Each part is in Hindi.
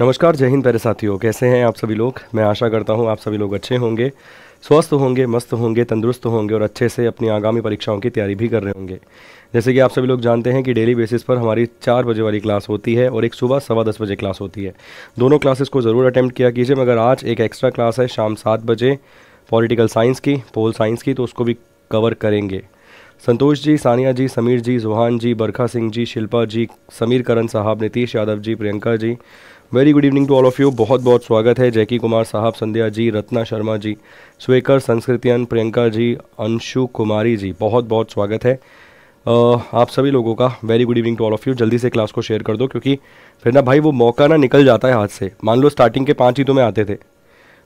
नमस्कार जय हिंद प्यारे साथियों कैसे हैं आप सभी लोग मैं आशा करता हूं आप सभी लोग अच्छे होंगे स्वस्थ होंगे मस्त होंगे तंदुरुस्त होंगे और अच्छे से अपनी आगामी परीक्षाओं की तैयारी भी कर रहे होंगे जैसे कि आप सभी लोग जानते हैं कि डेली बेसिस पर हमारी चार बजे वाली क्लास होती है और एक सुबह सवा दस बजे क्लास होती है दोनों क्लासेस को ज़रूर अटैम्प्ट किया कीजिए मगर आज एक एक्स्ट्रा क्लास है शाम सात बजे पॉलिटिकल साइंस की पोल साइंस की तो उसको भी कवर करेंगे संतोष जी सानिया जी समीर जी जुहान जी बरखा सिंह जी शिल्पा जी समीर करण साहब Nitish Yadav ji Priyanka ji very good evening to all of you बहुत बहुत स्वागत है जैकी कुमार साहब संध्या जी रत्ना शर्मा जी स्वेकर संस्कृतियन प्रियंका जी अंशु कुमारी जी बहुत बहुत स्वागत है आप सभी लोगों का very good evening to all of you जल्दी से क्लास को शेयर कर दो क्योंकि फिर ना भाई वो मौका ना निकल जाता है हाथ से मान लो स्टार्टिंग के पाँच ही तुम्हें आते थे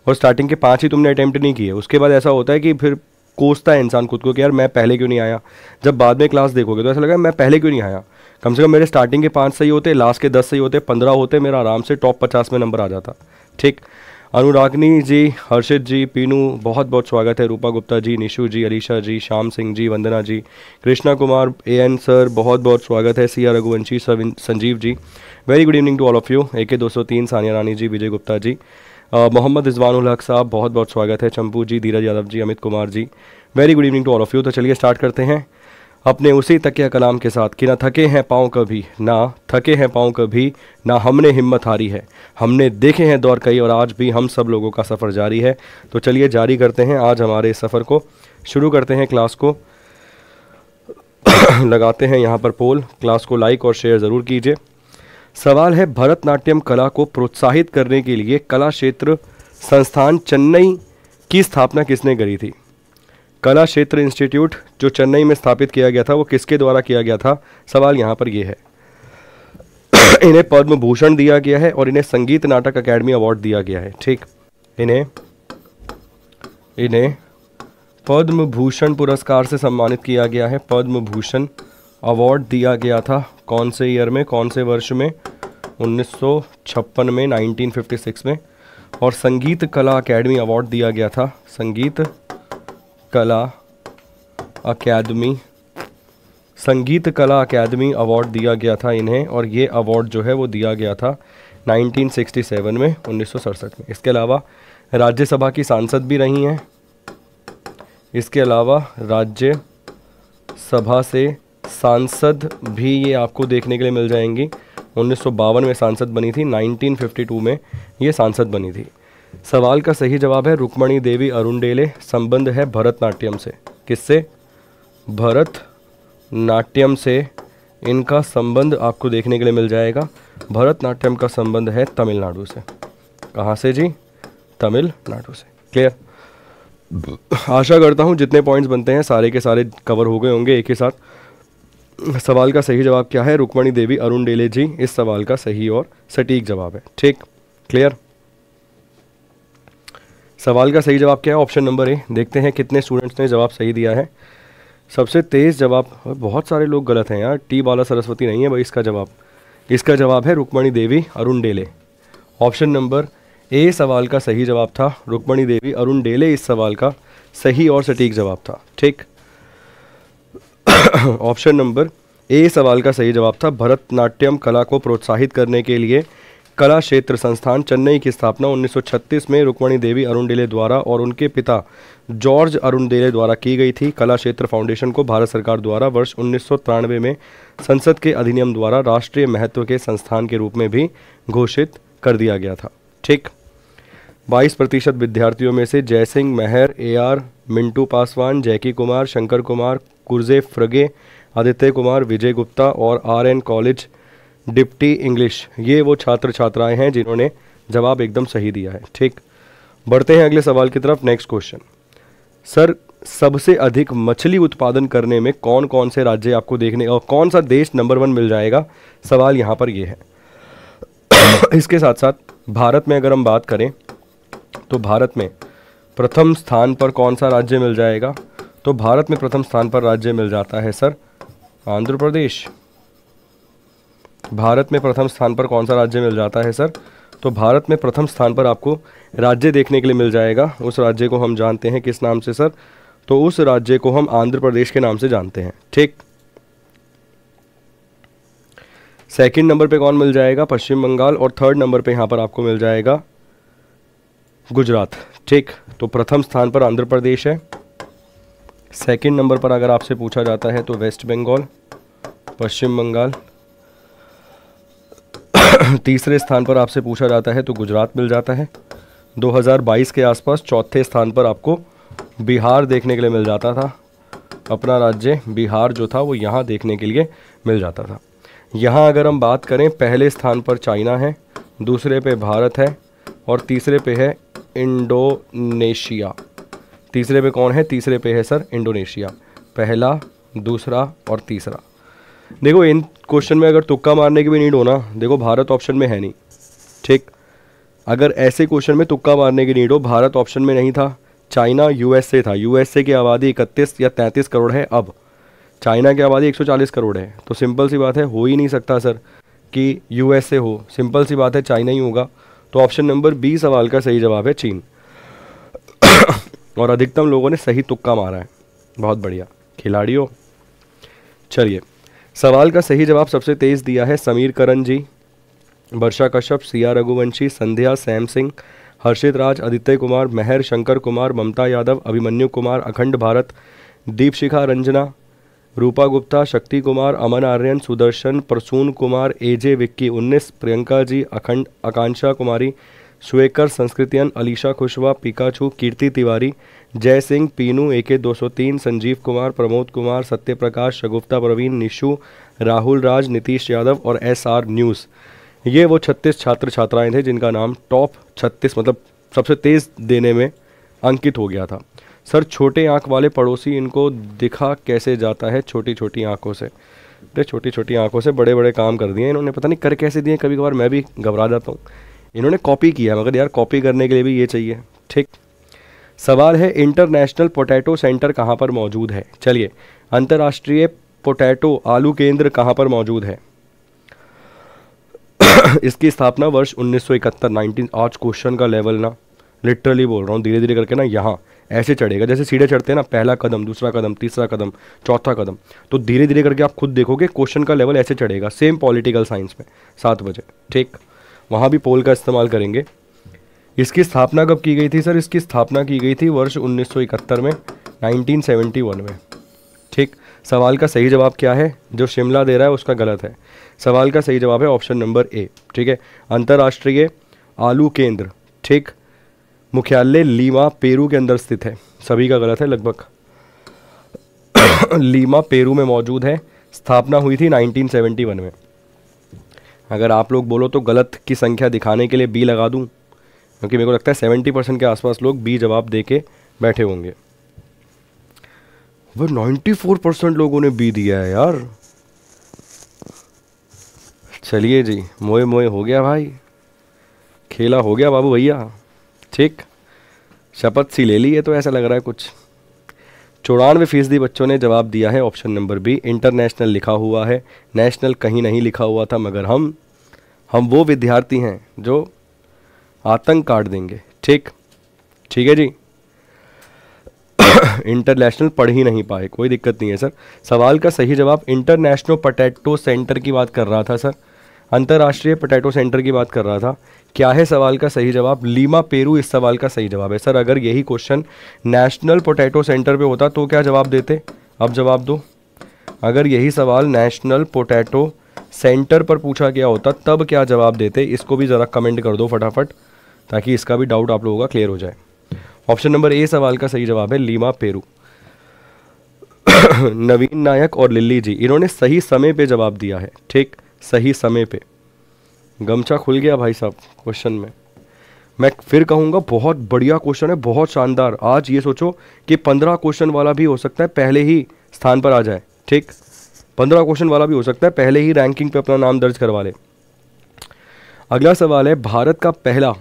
और स्टार्टिंग के पाँच ही तुमने अटैम्प्ट नहीं किए उसके बाद ऐसा होता है कि फिर कोसता है इंसान खुद को कि यार मैं पहले क्यों नहीं आया जब बाद में क्लास देखोगे तो ऐसा लगा मैं पहले क्यों नहीं आया कम से कम मेरे स्टार्टिंग के पाँच सही होते लास्ट के दस सही होते पंद्रह होते मेरा आराम से टॉप पचास में नंबर आ जाता ठीक अनुरागनी जी हर्षित जी पीनू बहुत बहुत स्वागत है Rupa Gupta ji Nishu ji Alisha ji Shyam Singh ji Vandana ji Krishna Kumar A N sir बहुत बहुत स्वागत है C R Raghuvanshi Sanjeev ji very good evening to all of you A K दो सौ तीन सानिया रानी जी विजय गुप्ता जी मोहम्मद रिजवान हक साहब बहुत बहुत स्वागत है Champu ji Dheeraj Yadav ji Amit Kumar ji very good evening to all of you तो चलिए स्टार्ट करते हैं अपने उसी तकिया कलाम के साथ कि ना थके हैं पाँव कभी ना थके हैं पाँव कभी ना हमने हिम्मत हारी है हमने देखे हैं दौर कई और आज भी हम सब लोगों का सफ़र जारी है तो चलिए जारी करते हैं आज हमारे सफ़र को शुरू करते हैं क्लास को लगाते हैं यहाँ पर पोल क्लास को लाइक और शेयर ज़रूर कीजिए सवाल है भरतनाट्यम कला को प्रोत्साहित करने के लिए कला क्षेत्र संस्थान चेन्नई की स्थापना किसने करी थी कला क्षेत्र इंस्टीट्यूट जो चेन्नई में स्थापित किया गया था वो किसके द्वारा किया गया था सवाल यहाँ पर ये है इन्हें पद्म भूषण दिया गया है और इन्हें संगीत नाटक अकेडमी अवार्ड दिया गया है ठीक इन्हें इन्हें पद्म भूषण पुरस्कार से सम्मानित किया गया है पद्म भूषण अवार्ड दिया गया था कौन से ईयर में कौन से वर्ष में 1956 में 1956 में और संगीत कला अकेडमी अवार्ड दिया गया था संगीत कला अकेडमी संगीत कला अकेडमी अवार्ड दिया गया था इन्हें और ये अवार्ड जो है वो दिया गया था 1967 में उन्नीस में इसके अलावा राज्यसभा की सांसद भी रही हैं इसके अलावा राज्य सभा से सांसद भी ये आपको देखने के लिए मिल जाएंगी उन्नीस में सांसद बनी थी 1952 में ये सांसद बनी थी सवाल का सही जवाब है रुक्मणी देवी डेले संबंध है भरतनाट्यम से किससे भरत नाट्यम से इनका संबंध आपको देखने के लिए मिल जाएगा भरतनाट्यम का संबंध है तमिलनाडु से कहाँ से जी तमिलनाडु से क्लियर आशा करता हूँ जितने पॉइंट्स बनते हैं सारे के सारे कवर हो गए होंगे एक ही साथ सवाल का सही जवाब क्या है रुक्मणी देवी अरुण डेले जी इस सवाल का सही और सटीक जवाब है ठीक क्लियर सवाल का सही जवाब क्या है ऑप्शन नंबर ए देखते हैं कितने स्टूडेंट्स ने जवाब सही दिया है सबसे तेज़ जवाब बहुत सारे लोग गलत हैं यार टी बाला सरस्वती नहीं है भाई इसका जवाब इसका जवाब है Rukmini Devi Arundale option number A सवाल का सही जवाब था रुक्मणी देवी अरुण डेले इस सवाल का सही और सटीक जवाब था ठीक ऑप्शन नंबर ए सवाल का सही जवाब था भरतनाट्यम कला को प्रोत्साहित करने के लिए कला क्षेत्र संस्थान चेन्नई की स्थापना 1936 में रुक्मणी देवी अरुण डेले द्वारा और उनके पिता जॉर्ज अरुण डेले द्वारा की गई थी कला क्षेत्र फाउंडेशन को भारत सरकार द्वारा वर्ष उन्नीस में संसद के अधिनियम द्वारा राष्ट्रीय महत्व के संस्थान के रूप में भी घोषित कर दिया गया था ठीक 22 प्रतिशत विद्यार्थियों में से Jaisingh Mehar A R Mintu Paswan Jackie Kumar Shankar Kumar कुर्जे फ्रगे आदित्य कुमार विजय गुप्ता और R N college deputy English ये वो छात्र छात्राएं हैं जिन्होंने जवाब एकदम सही दिया है ठीक बढ़ते हैं अगले सवाल की तरफ नेक्स्ट क्वेश्चन सर सबसे अधिक मछली उत्पादन करने में कौन कौन से राज्य आपको देखने और कौन सा देश नंबर वन मिल जाएगा सवाल यहाँ पर ये है इसके साथ साथ भारत में अगर हम बात करें तो भारत में प्रथम स्थान पर कौन सा राज्य मिल जाएगा तो भारत में प्रथम स्थान पर राज्य मिल जाता है सर आंध्र प्रदेश भारत में प्रथम स्थान पर कौन सा राज्य मिल जाता है सर तो भारत में प्रथम स्थान पर आपको राज्य देखने के लिए मिल जाएगा उस राज्य को हम जानते हैं किस नाम से सर तो उस राज्य को हम आंध्र प्रदेश के नाम से जानते हैं ठीक सेकंड नंबर पे कौन मिल जाएगा पश्चिम बंगाल और थर्ड नंबर पे यहां पर आपको मिल जाएगा गुजरात ठीक तो प्रथम स्थान पर आंध्र प्रदेश है सेकंड नंबर पर अगर आपसे पूछा जाता है तो वेस्ट बंगाल पश्चिम बंगाल तीसरे स्थान पर आपसे पूछा जाता है तो गुजरात मिल जाता है 2022 के आसपास चौथे स्थान पर आपको बिहार देखने के लिए मिल जाता था अपना राज्य बिहार जो था वो यहाँ देखने के लिए मिल जाता था यहाँ अगर हम बात करें पहले स्थान पर चाइना है दूसरे पे भारत है और तीसरे पे है इंडोनेशिया तीसरे पे कौन है तीसरे पे है सर इंडोनेशिया पहला दूसरा और तीसरा देखो इन क्वेश्चन में अगर तुक्का मारने की भी नीड हो ना देखो भारत ऑप्शन में है नहीं ठीक अगर ऐसे क्वेश्चन में तुक्का मारने की नीड हो भारत ऑप्शन में नहीं था चाइना यूएसए था यूएसए की आबादी इकतीस या तैंतीस करोड़ है अब चाइना की आबादी 140 करोड़ है तो सिंपल सी बात है हो ही नहीं सकता सर कि यूएसए हो सिंपल सी बात है चाइना ही होगा तो ऑप्शन नंबर बी सवाल का सही जवाब है चीन और अधिकतम लोगों ने सही तुक्का मारा है बहुत बढ़िया खिलाड़ियों चलिए सवाल का सही जवाब सबसे तेज दिया है समीर करण जी वर्षा कश्यप सिया रघुवंशी संध्या सैम सिंह हर्षित राज आदित्य कुमार मेहर शंकर कुमार ममता यादव अभिमन्यु कुमार अखंड भारत दीपशिखा रंजना रूपा गुप्ता शक्ति कुमार अमन आर्यन सुदर्शन प्रसून कुमार एजे विक्की उन्नीस प्रियंका जी अखंड आकांक्षा कुमारी श्वेकर संस्कृतियन अलीशा खुशवा पिकाछू कीर्ति तिवारी जय सिंह पीनू ए के दो संजीव कुमार प्रमोद कुमार सत्य प्रकाश शगुप्ता प्रवीण निशु राहुल राज नीतीश यादव और एस आर न्यूज़ ये वो छत्तीस छात्र छात्राएं थे जिनका नाम टॉप छत्तीस मतलब सबसे तेज़ देने में अंकित हो गया था सर छोटे आँख वाले पड़ोसी इनको दिखा कैसे जाता है छोटी छोटी आँखों से अरे छोटी छोटी आँखों से बड़े बड़े काम कर दिए इन्होंने पता नहीं कर कैसे दिए कभी कभार मैं भी घबरा जाता हूँ इन्होंने कॉपी किया मगर यार कॉपी करने के लिए भी ये चाहिए ठीक सवाल है इंटरनेशनल पोटैटो सेंटर कहाँ पर मौजूद है चलिए अंतर्राष्ट्रीय पोटैटो आलू केंद्र कहाँ पर मौजूद है इसकी स्थापना वर्ष 1971 19 आज क्वेश्चन का लेवल ना लिटरली बोल रहा हूँ धीरे धीरे करके ना यहाँ ऐसे चढ़ेगा जैसे सीढ़े चढ़ते हैं ना पहला कदम दूसरा कदम तीसरा कदम चौथा कदम तो धीरे धीरे करके आप खुद देखोगे क्वेश्चन का लेवल ऐसे चढ़ेगा सेम पॉलिटिकल साइंस में सात बजे ठीक वहाँ भी पोल का इस्तेमाल करेंगे इसकी स्थापना कब की गई थी सर इसकी स्थापना की गई थी वर्ष 1971 में 1971 में ठीक सवाल का सही जवाब क्या है जो शिमला दे रहा है उसका गलत है सवाल का सही जवाब है ऑप्शन नंबर ए ठीक है अंतर्राष्ट्रीय आलू केंद्र ठीक मुख्यालय लीमा पेरू के अंदर स्थित है सभी का गलत है लगभग लीमा पेरू में मौजूद है स्थापना हुई थी 1971 में अगर आप लोग बोलो तो गलत की संख्या दिखाने के लिए बी लगा दूं क्योंकि मेरे को लगता है सेवेंटी परसेंट के आसपास लोग बी जवाब दे के बैठे होंगे वह नाइन्टी फोर परसेंट लोगों ने बी दिया है यार चलिए जी मोए मोए हो गया भाई खेला हो गया बाबू भैया ठीक शपथ सी ले ली है तो ऐसा लग रहा है कुछ चौरानवे फीसदी बच्चों ने जवाब दिया है ऑप्शन नंबर बी इंटरनेशनल लिखा हुआ है नेशनल कहीं नहीं लिखा हुआ था मगर हम हम वो विद्यार्थी हैं जो आतंक काट देंगे ठीक ठीक है जी इंटरनेशनल पढ़ ही नहीं पाए कोई दिक्कत नहीं है सर सवाल का सही जवाब इंटरनेशनल पोटैटो सेंटर की बात कर रहा था सर अंतर्राष्ट्रीय पोटैटो सेंटर की बात कर रहा था क्या है सवाल का सही जवाब लीमा पेरू इस सवाल का सही जवाब है सर अगर यही क्वेश्चन नेशनल पोटैटो सेंटर पे होता तो क्या जवाब देते अब जवाब दो अगर यही सवाल नेशनल पोटैटो सेंटर पर पूछा गया होता तब क्या जवाब देते इसको भी ज़रा कमेंट कर दो फटाफट ताकि इसका भी डाउट आप लोगों का क्लियर हो जाए ऑप्शन नंबर ए सवाल का सही जवाब है लीमा पेरू नवीन नायक और लिल्ली जी इन्होंने सही समय पे जवाब दिया है ठीक सही समय पे गमछा खुल गया भाई साहब क्वेश्चन में मैं फिर कहूँगा बहुत बढ़िया क्वेश्चन है बहुत शानदार आज ये सोचो कि पंद्रह क्वेश्चन वाला भी हो सकता है पहले ही स्थान पर आ जाए ठीक पंद्रह क्वेश्चन वाला भी हो सकता है पहले ही रैंकिंग पे अपना नाम दर्ज करवा ले अगला सवाल है भारत का पहला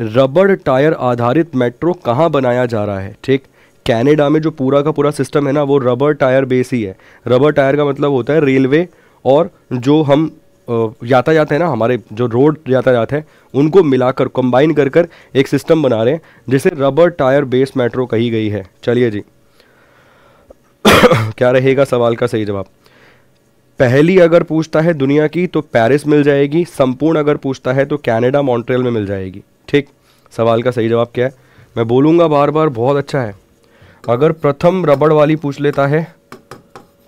रबड़ टायर आधारित मेट्रो कहाँ बनाया जा रहा है ठीक कैनेडा में जो पूरा का पूरा सिस्टम है ना वो रबर टायर बेस ही है रबर टायर का मतलब होता है रेलवे और जो हम यातायात है ना हमारे जो रोड यातायात है उनको मिलाकर कंबाइन कर कर एक सिस्टम बना रहे हैं जिसे रबर टायर बेस मेट्रो कही गई है चलिए जी क्या रहेगा सवाल का सही जवाब पहली अगर पूछता है दुनिया की तो पेरिस मिल जाएगी संपूर्ण अगर पूछता है तो कैनेडा मॉन्ट्रियल में मिल जाएगी ठीक सवाल का सही जवाब क्या है मैं बोलूँगा बार बार बहुत अच्छा है अगर प्रथम रबड़ वाली पूछ लेता है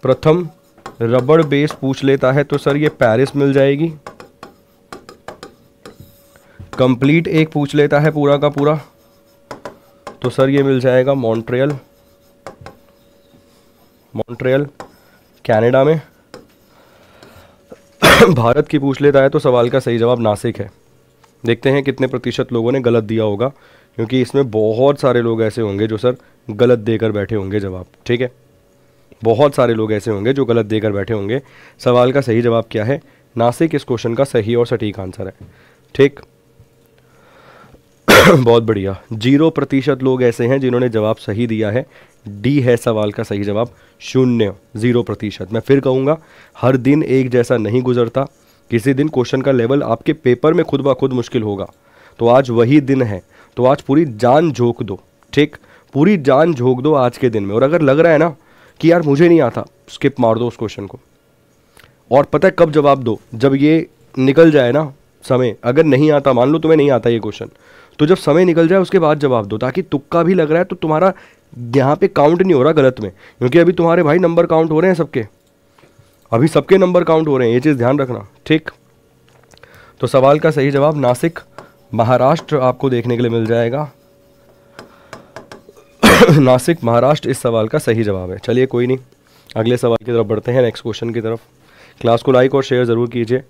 प्रथम रबड़ बेस पूछ लेता है तो सर ये पेरिस मिल जाएगी कंप्लीट एक पूछ लेता है पूरा का पूरा तो सर ये मिल जाएगा मॉन्ट्रियल मॉन्ट्रियल कनाडा में भारत की पूछ लेता है तो सवाल का सही जवाब नासिक है देखते हैं कितने प्रतिशत लोगों ने गलत दिया होगा क्योंकि इसमें बहुत सारे लोग ऐसे होंगे जो सर गलत देकर बैठे होंगे जवाब ठीक है बहुत सारे लोग ऐसे होंगे जो गलत देकर बैठे होंगे सवाल का सही जवाब क्या है नासिक इस क्वेश्चन का सही और सटीक आंसर है ठीक बहुत बढ़िया जीरो प्रतिशत लोग ऐसे हैं जिन्होंने जवाब सही दिया है डी है सवाल का सही जवाब शून्य जीरो प्रतिशत मैं फिर कहूँगा हर दिन एक जैसा नहीं गुजरता किसी दिन क्वेश्चन का लेवल आपके पेपर में खुद ब खुद मुश्किल होगा तो आज वही दिन है तो आज पूरी जान झोंक दो ठीक पूरी जान झोंक दो आज के दिन में और अगर लग रहा है ना कि यार मुझे नहीं आता स्किप मार दो उस क्वेश्चन को और पता है कब जवाब दो जब ये निकल जाए ना समय अगर नहीं आता मान लो तुम्हें नहीं आता ये क्वेश्चन तो जब समय निकल जाए उसके बाद जवाब दो ताकि तुक्का भी लग रहा है तो तुम्हारा यहाँ पे काउंट नहीं हो रहा गलत में क्योंकि अभी तुम्हारे भाई नंबर काउंट हो रहे हैं सबके अभी सबके नंबर काउंट हो रहे हैं ये चीज़ ध्यान रखना ठीक तो सवाल का सही जवाब नासिक महाराष्ट्र आपको देखने के लिए मिल जाएगा नासिक महाराष्ट्र इस सवाल का सही जवाब है चलिए कोई नहीं अगले सवाल की तरफ बढ़ते हैं नेक्स्ट क्वेश्चन की तरफ क्लास को लाइक और शेयर ज़रूर कीजिए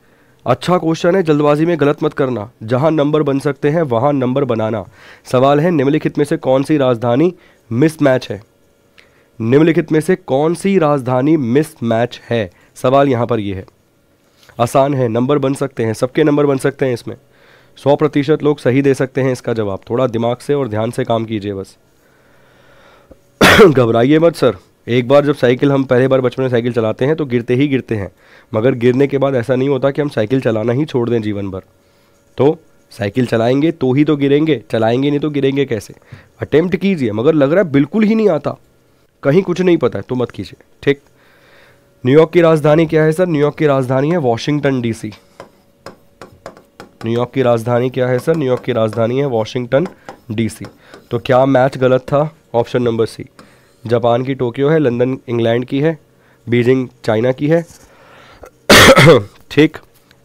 अच्छा क्वेश्चन है जल्दबाजी में गलत मत करना जहां नंबर बन सकते हैं वहां नंबर बनाना सवाल है निम्नलिखित में से कौन सी राजधानी मिसमैच है निम्नलिखित में से कौन सी राजधानी मिसमैच है सवाल यहाँ पर ये है आसान है नंबर बन सकते हैं सबके नंबर बन सकते हैं इसमें सौ प्रतिशत लोग सही दे सकते हैं इसका जवाब थोड़ा दिमाग से और ध्यान से काम कीजिए बस घबराइए मत सर एक बार जब साइकिल हम पहले बार बचपन में साइकिल चलाते हैं तो गिरते ही गिरते हैं मगर गिरने के बाद ऐसा नहीं होता कि हम साइकिल चलाना ही छोड़ दें जीवन भर तो साइकिल चलाएंगे तो ही तो गिरेंगे चलाएंगे नहीं तो गिरेंगे कैसे अटेम्प्ट कीजिए मगर लग रहा है बिल्कुल ही नहीं आता कहीं कुछ नहीं पता है तो मत कीजिए ठीक न्यूयॉर्क की राजधानी क्या है सर न्यूयॉर्क की राजधानी है वॉशिंगटन डीसी न्यूयॉर्क की राजधानी क्या है सर न्यूयॉर्क की राजधानी है वॉशिंगटन डीसी तो क्या मैच गलत था ऑप्शन नंबर सी जापान की टोक्यो है लंदन इंग्लैंड की है बीजिंग चाइना की है ठीक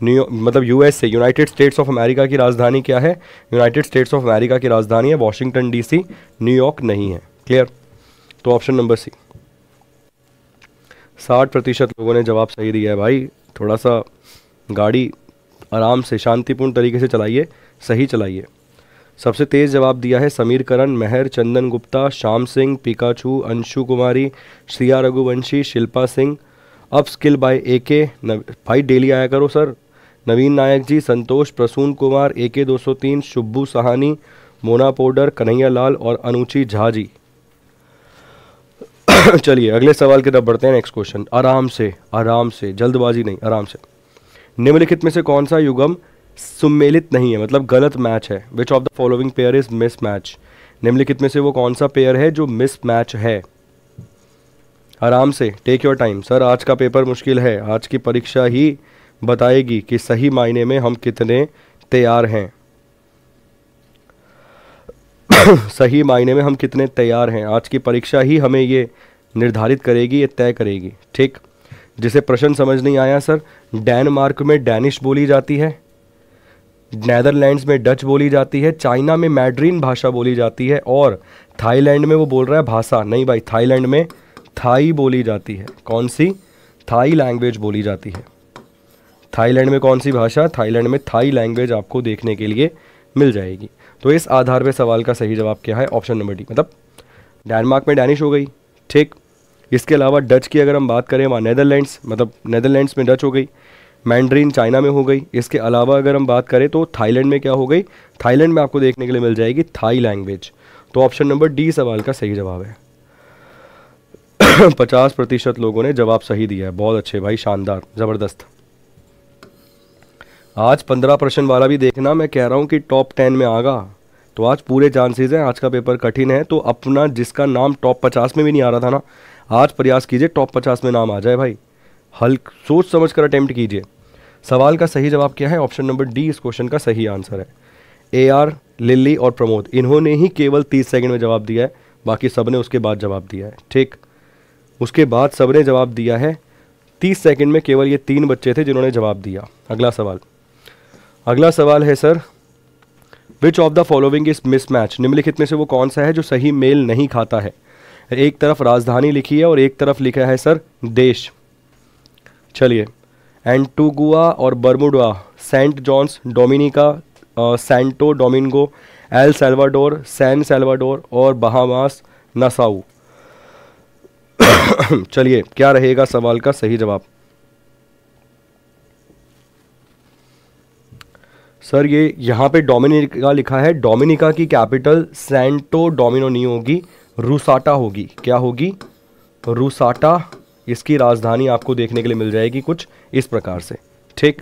न्यू मतलब USA United States of America की राजधानी क्या है यूनाइटेड स्टेट्स ऑफ अमेरिका की राजधानी है वॉशिंगटन डीसी न्यूयॉर्क नहीं है क्लियर तो ऑप्शन नंबर सी साठ प्रतिशत लोगों ने जवाब सही दिया है भाई थोड़ा सा गाड़ी आराम से शांतिपूर्ण तरीके से चलाइए सही चलाइए सबसे तेज़ जवाब दिया है Sameer Karan Mehar Chandan Gupta Shyam Singh Pikachu Anshu Kumari Shriya Raghuvanshi Shilpa Singh up skill by A K भाई डेली आया करो sir Naveen Nayak ji Santosh Prasoon Kumar A K दो सौ तीन शुभू सहानी मोना पोडर कन्हैया लाल और अनुची झा जी चलिए अगले सवाल की तरफ बढ़ते हैं नेक्स्ट क्वेश्चन आराम से आराम से जल्दबाजी नहीं आराम से निम्नलिखित में से कौन सा युगम सुमेलित नहीं है मतलब गलत मैच है which of the following pair is mismatch निम्नलिखित में से वो कौन सा पेयर है जो मिस मैच है आराम से टेक योर टाइम सर आज का पेपर मुश्किल है आज की परीक्षा ही बताएगी कि सही मायने में हम कितने तैयार हैं सही मायने में हम कितने तैयार हैं आज की परीक्षा ही हमें ये निर्धारित करेगी ये तय करेगी ठीक जिसे प्रश्न समझ नहीं आया सर डेनमार्क में डैनिश बोली जाती है नैदरलैंड्स में डच बोली जाती है चाइना में मैड्रीन भाषा बोली जाती है और थाईलैंड में वो बोल रहा है भाषा नहीं भाई थाईलैंड में थाई बोली जाती है कौन सी थाई लैंग्वेज बोली जाती है थाईलैंड में कौन सी भाषा थाईलैंड में थाई लैंग्वेज आपको देखने के लिए मिल जाएगी तो इस आधार पर सवाल का सही जवाब क्या है ऑप्शन नंबर डी मतलब डेनमार्क में डैनिश हो गई ठीक इसके अलावा डच की अगर हम बात करें वहाँ नैदरलैंड्स मतलब नैदरलैंड्स में डच हो गई मैंड्रीन चाइना में हो गई इसके अलावा अगर हम बात करें तो थाईलैंड में क्या हो गई थाईलैंड में आपको देखने के लिए मिल जाएगी थाई लैंग्वेज तो ऑप्शन नंबर डी सवाल का सही जवाब है पचास प्रतिशत लोगों ने जवाब सही दिया है बहुत अच्छे भाई शानदार ज़बरदस्त आज पंद्रह प्रश्न वाला भी देखना मैं कह रहा हूँ कि टॉप टेन में आगा तो आज पूरे चांसेस हैं आज का पेपर कठिन है तो अपना जिसका नाम टॉप पचास में भी नहीं आ रहा था ना आज प्रयास कीजिए टॉप पचास में नाम आ जाए भाई हल्क सोच समझ कर अटैम्प्ट कीजिए सवाल का सही जवाब क्या है ऑप्शन नंबर डी इस क्वेश्चन का सही आंसर है ए आर लिल्ली और प्रमोद इन्होंने ही केवल तीस सेकंड में जवाब दिया है बाकी सब ने उसके बाद जवाब दिया है ठीक उसके बाद सब ने जवाब दिया है तीस सेकंड में केवल ये तीन बच्चे थे जिन्होंने जवाब दिया अगला सवाल अगला सवाल है sir which of the following is mismatch निम्नलिखित में से वो कौन सा है जो सही मेल नहीं खाता है एक तरफ राजधानी लिखी है और एक तरफ लिखा है सर देश चलिए एंटूगुआ और Barbuda Saint John's Dominica Santo Domingo El Salvador San Salvador और बहामास नसाऊ चलिए क्या रहेगा सवाल का सही जवाब सर ये यहाँ पे डोमिनिका लिखा है डोमिनिका की कैपिटल सेंटो डोमिनो नहीं होगी रूसाटा होगी क्या होगी रूसाटा इसकी राजधानी आपको देखने के लिए मिल जाएगी कुछ इस प्रकार से ठीक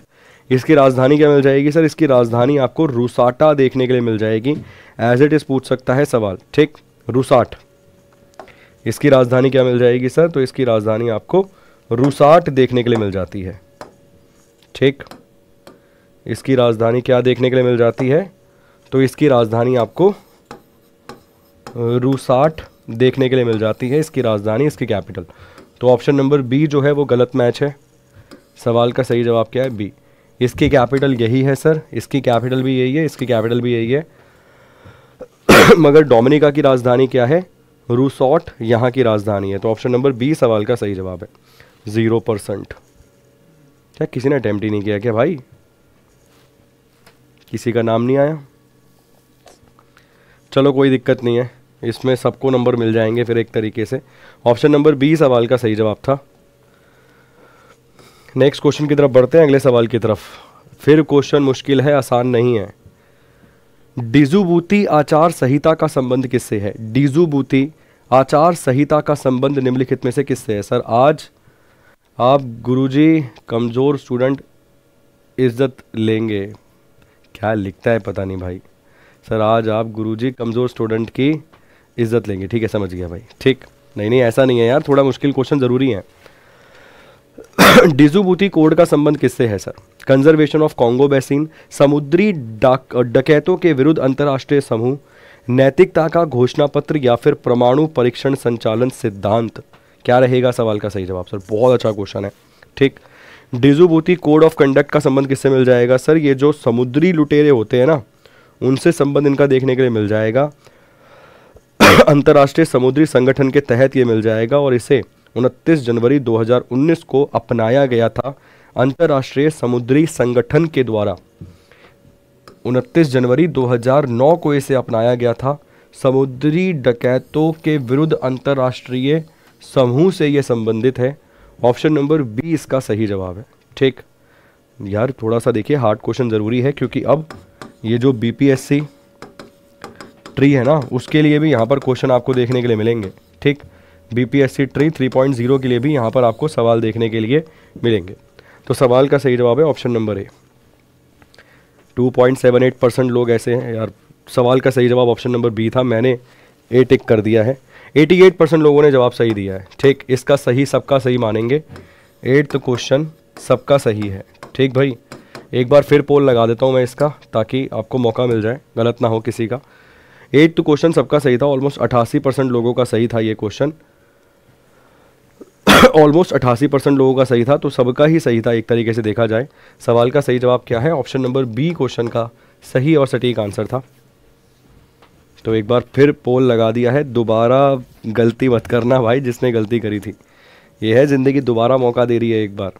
इसकी राजधानी क्या मिल जाएगी सर इसकी राजधानी आपको रूसाटा देखने के लिए मिल जाएगी एज इट इज़ पूछ सकता है सवाल ठीक रूसाट इसकी राजधानी क्या मिल जाएगी सर तो इसकी राजधानी आपको रूसाट देखने के लिए मिल जाती है ठीक इसकी राजधानी क्या देखने के लिए मिल जाती है तो इसकी राजधानी आपको रूसाट देखने के लिए मिल जाती है इसकी राजधानी इसकी कैपिटल तो ऑप्शन नंबर बी जो है वो गलत मैच है सवाल का सही जवाब क्या है बी इसकी कैपिटल यही है सर इसकी कैपिटल भी यही है इसकी कैपिटल भी यही है मगर डोमिनिका की राजधानी क्या है रूसॉट यहाँ की राजधानी है तो ऑप्शन नंबर बी सवाल का सही जवाब है ज़ीरो परसेंट क्या किसी ने अटैम्प्ट ही नहीं किया क्या भाई किसी का नाम नहीं आया चलो कोई दिक्कत नहीं है इसमें सबको नंबर मिल जाएंगे फिर एक तरीके से ऑप्शन नंबर बी सवाल का सही जवाब था नेक्स्ट क्वेश्चन की तरफ बढ़ते हैं अगले सवाल की तरफ फिर क्वेश्चन मुश्किल है आसान नहीं है डिजुबूती आचार संहिता का संबंध किससे है डिजुबूती आचार संहिता का संबंध निम्नलिखित में से किससे है सर आज आप गुरुजी कमज़ोर स्टूडेंट इज्जत लेंगे क्या लिखता है पता नहीं भाई सर आज आप गुरुजी कमज़ोर स्टूडेंट की इज्जत लेंगे ठीक है समझ गया भाई ठीक नहीं नहीं ऐसा नहीं है यार थोड़ा मुश्किल क्वेश्चन ज़रूरी है डिजुबूती कोड का संबंध किससे है sir conservation of Congo basin समुद्री डकैतों के विरुद्ध अंतर्राष्ट्रीय समूह नैतिकता का घोषणा पत्र या फिर परमाणु परीक्षण संचालन सिद्धांत क्या रहेगा सवाल का सही जवाब सर बहुत अच्छा क्वेश्चन है ठीक डिजुबूती कोड ऑफ कंडक्ट का संबंध किससे मिल जाएगा सर ये जो समुद्री लुटेरे होते हैं ना उनसे संबंध इनका देखने के लिए मिल जाएगा अंतर्राष्ट्रीय समुद्री संगठन के तहत ये मिल जाएगा और इसे 29 जनवरी 2019 को अपनाया गया था अंतर्राष्ट्रीय समुद्री संगठन के द्वारा 29 जनवरी 2009 को इसे अपनाया गया था समुद्री डकैतों के विरुद्ध अंतर्राष्ट्रीय समूह से ये संबंधित है ऑप्शन नंबर बी इसका सही जवाब है ठीक यार थोड़ा सा देखिए हार्ड क्वेश्चन ज़रूरी है क्योंकि अब ये जो बी ट्री है ना उसके लिए भी यहाँ पर क्वेश्चन आपको देखने के लिए मिलेंगे ठीक बी ट्री 3.0 के लिए भी यहाँ पर आपको सवाल देखने के लिए मिलेंगे तो सवाल का सही जवाब है ऑप्शन नंबर ए 2.78 परसेंट लोग ऐसे हैं यार सवाल का सही जवाब ऑप्शन नंबर बी था मैंने ए टिक कर दिया है 88 परसेंट लोगों ने जवाब सही दिया है ठीक इसका सही सबका सही मानेंगे एट्थ क्वेश्चन सबका सही है ठीक भाई एक बार फिर पोल लगा देता हूँ मैं इसका ताकि आपको मौका मिल जाए गलत ना हो किसी का एट्थ क्वेश्चन सबका सही था ऑलमोस्ट अट्ठासी परसेंट लोगों का सही था ये क्वेश्चन ऑलमोस्ट अट्ठासी परसेंट लोगों का सही था तो सबका ही सही था एक तरीके से देखा जाए सवाल का सही जवाब क्या है ऑप्शन नंबर बी क्वेश्चन का सही और सटीक आंसर था तो एक बार फिर पोल लगा दिया है दोबारा गलती मत करना भाई जिसने गलती करी थी ये है ज़िंदगी दोबारा मौका दे रही है एक बार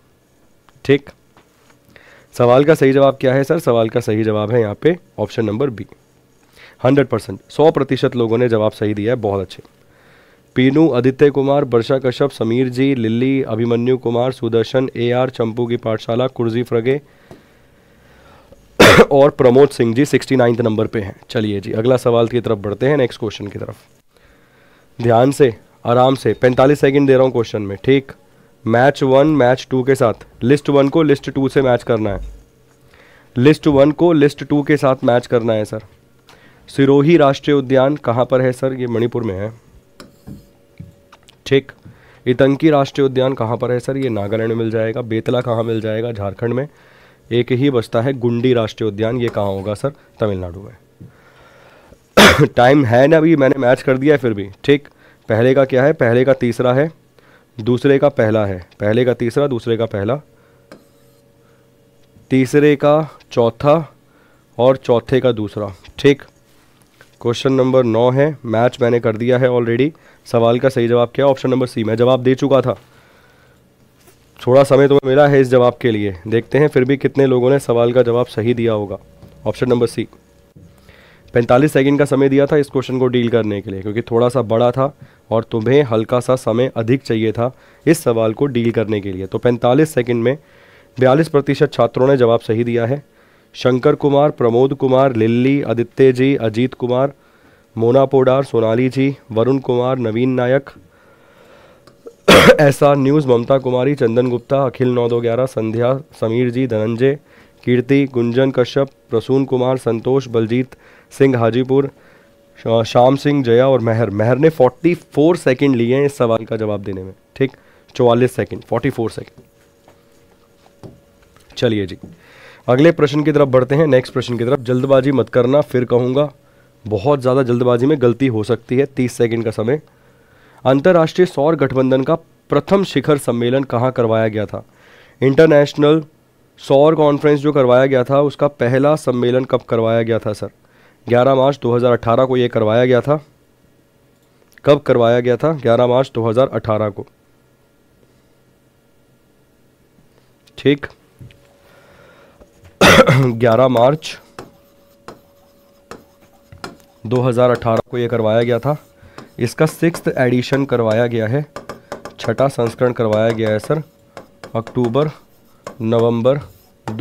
ठीक सवाल का सही जवाब क्या है सर सवाल का सही जवाब है यहाँ पे option number B hundred percent सौ प्रतिशत लोगों ने जवाब सही दिया है बहुत अच्छे Pinu Aditya Kumar Varsha Kashyap Sameer ji Lily Abhimanyu Kumar Sudarshan A R Champu की पाठशाला कुर्जी फ्रगे और प्रमोद सिंह जी सिक्सटी नाइन्थ नंबर पे हैं चलिए जी अगला सवाल की तरफ बढ़ते हैं नेक्स्ट क्वेश्चन की तरफ ध्यान से आराम से पैंतालीस सेकेंड दे रहा हूँ क्वेश्चन में ठीक मैच वन मैच टू के साथ लिस्ट वन को लिस्ट टू से मैच करना है लिस्ट वन को लिस्ट टू के साथ मैच करना है सर सिरोही राष्ट्रीय उद्यान कहाँ पर है सर ये मणिपुर में है ठीक इतंकी राष्ट्रीय उद्यान कहाँ पर है सर ये नागालैंड मिल जाएगा बेतला कहाँ मिल जाएगा झारखंड में एक ही बचता है गुंडी राष्ट्रीय उद्यान ये कहाँ होगा सर तमिलनाडु में टाइम है ना अभी मैंने मैच कर दिया है फिर भी ठीक पहले का क्या है पहले का तीसरा है दूसरे का पहला है पहले का तीसरा दूसरे का पहला तीसरे का चौथा और चौथे का दूसरा ठीक क्वेश्चन नंबर नौ है मैच मैंने कर दिया है ऑलरेडी सवाल का सही जवाब क्या ऑप्शन नंबर सी मैं जवाब दे चुका था थोड़ा समय तो मिला है इस जवाब के लिए देखते हैं फिर भी कितने लोगों ने सवाल का जवाब सही दिया होगा ऑप्शन नंबर सी पैंतालीस सेकेंड का समय दिया था इस क्वेश्चन को डील करने के लिए क्योंकि थोड़ा सा बड़ा था और तुम्हें हल्का सा समय अधिक चाहिए था इस सवाल को डील करने के लिए तो पैंतालीस सेकेंड में बयालीस प्रतिशत छात्रों ने जवाब सही दिया है शंकर कुमार प्रमोद कुमार लिल्ली आदित्य जी अजीत कुमार मोना पोडार सोनाली जी वरुण कुमार नवीन नायक ऐसा न्यूज़ ममता कुमारी चंदन गुप्ता अखिल नौ दो ग्यारह संध्या समीर जी धनंजय कीर्ति गुंजन कश्यप प्रसून कुमार संतोष बलजीत सिंह हाजीपुर श्याम सिंह जया और मेहर मेहर ने 44 सेकंड लिए हैं इस सवाल का जवाब देने में ठीक 44 सेकंड 44 सेकंड चलिए जी अगले प्रश्न की तरफ बढ़ते हैं नेक्स्ट प्रश्न की तरफ जल्दबाजी मत करना फिर कहूँगा बहुत ज़्यादा जल्दबाजी में गलती हो सकती है तीस सेकेंड का समय अंतर्राष्ट्रीय सौर गठबंधन का प्रथम शिखर सम्मेलन कहाँ करवाया गया था इंटरनेशनल सौर कॉन्फ्रेंस जो करवाया गया था उसका पहला सम्मेलन कब करवाया गया था सर 11 मार्च 2018 को यह करवाया गया था कब करवाया गया था 11 मार्च 2018 को ठीक 11 मार्च 2018 को यह करवाया गया था इसका सिक्स एडिशन करवाया गया है छठा संस्करण करवाया गया है सर अक्टूबर नवंबर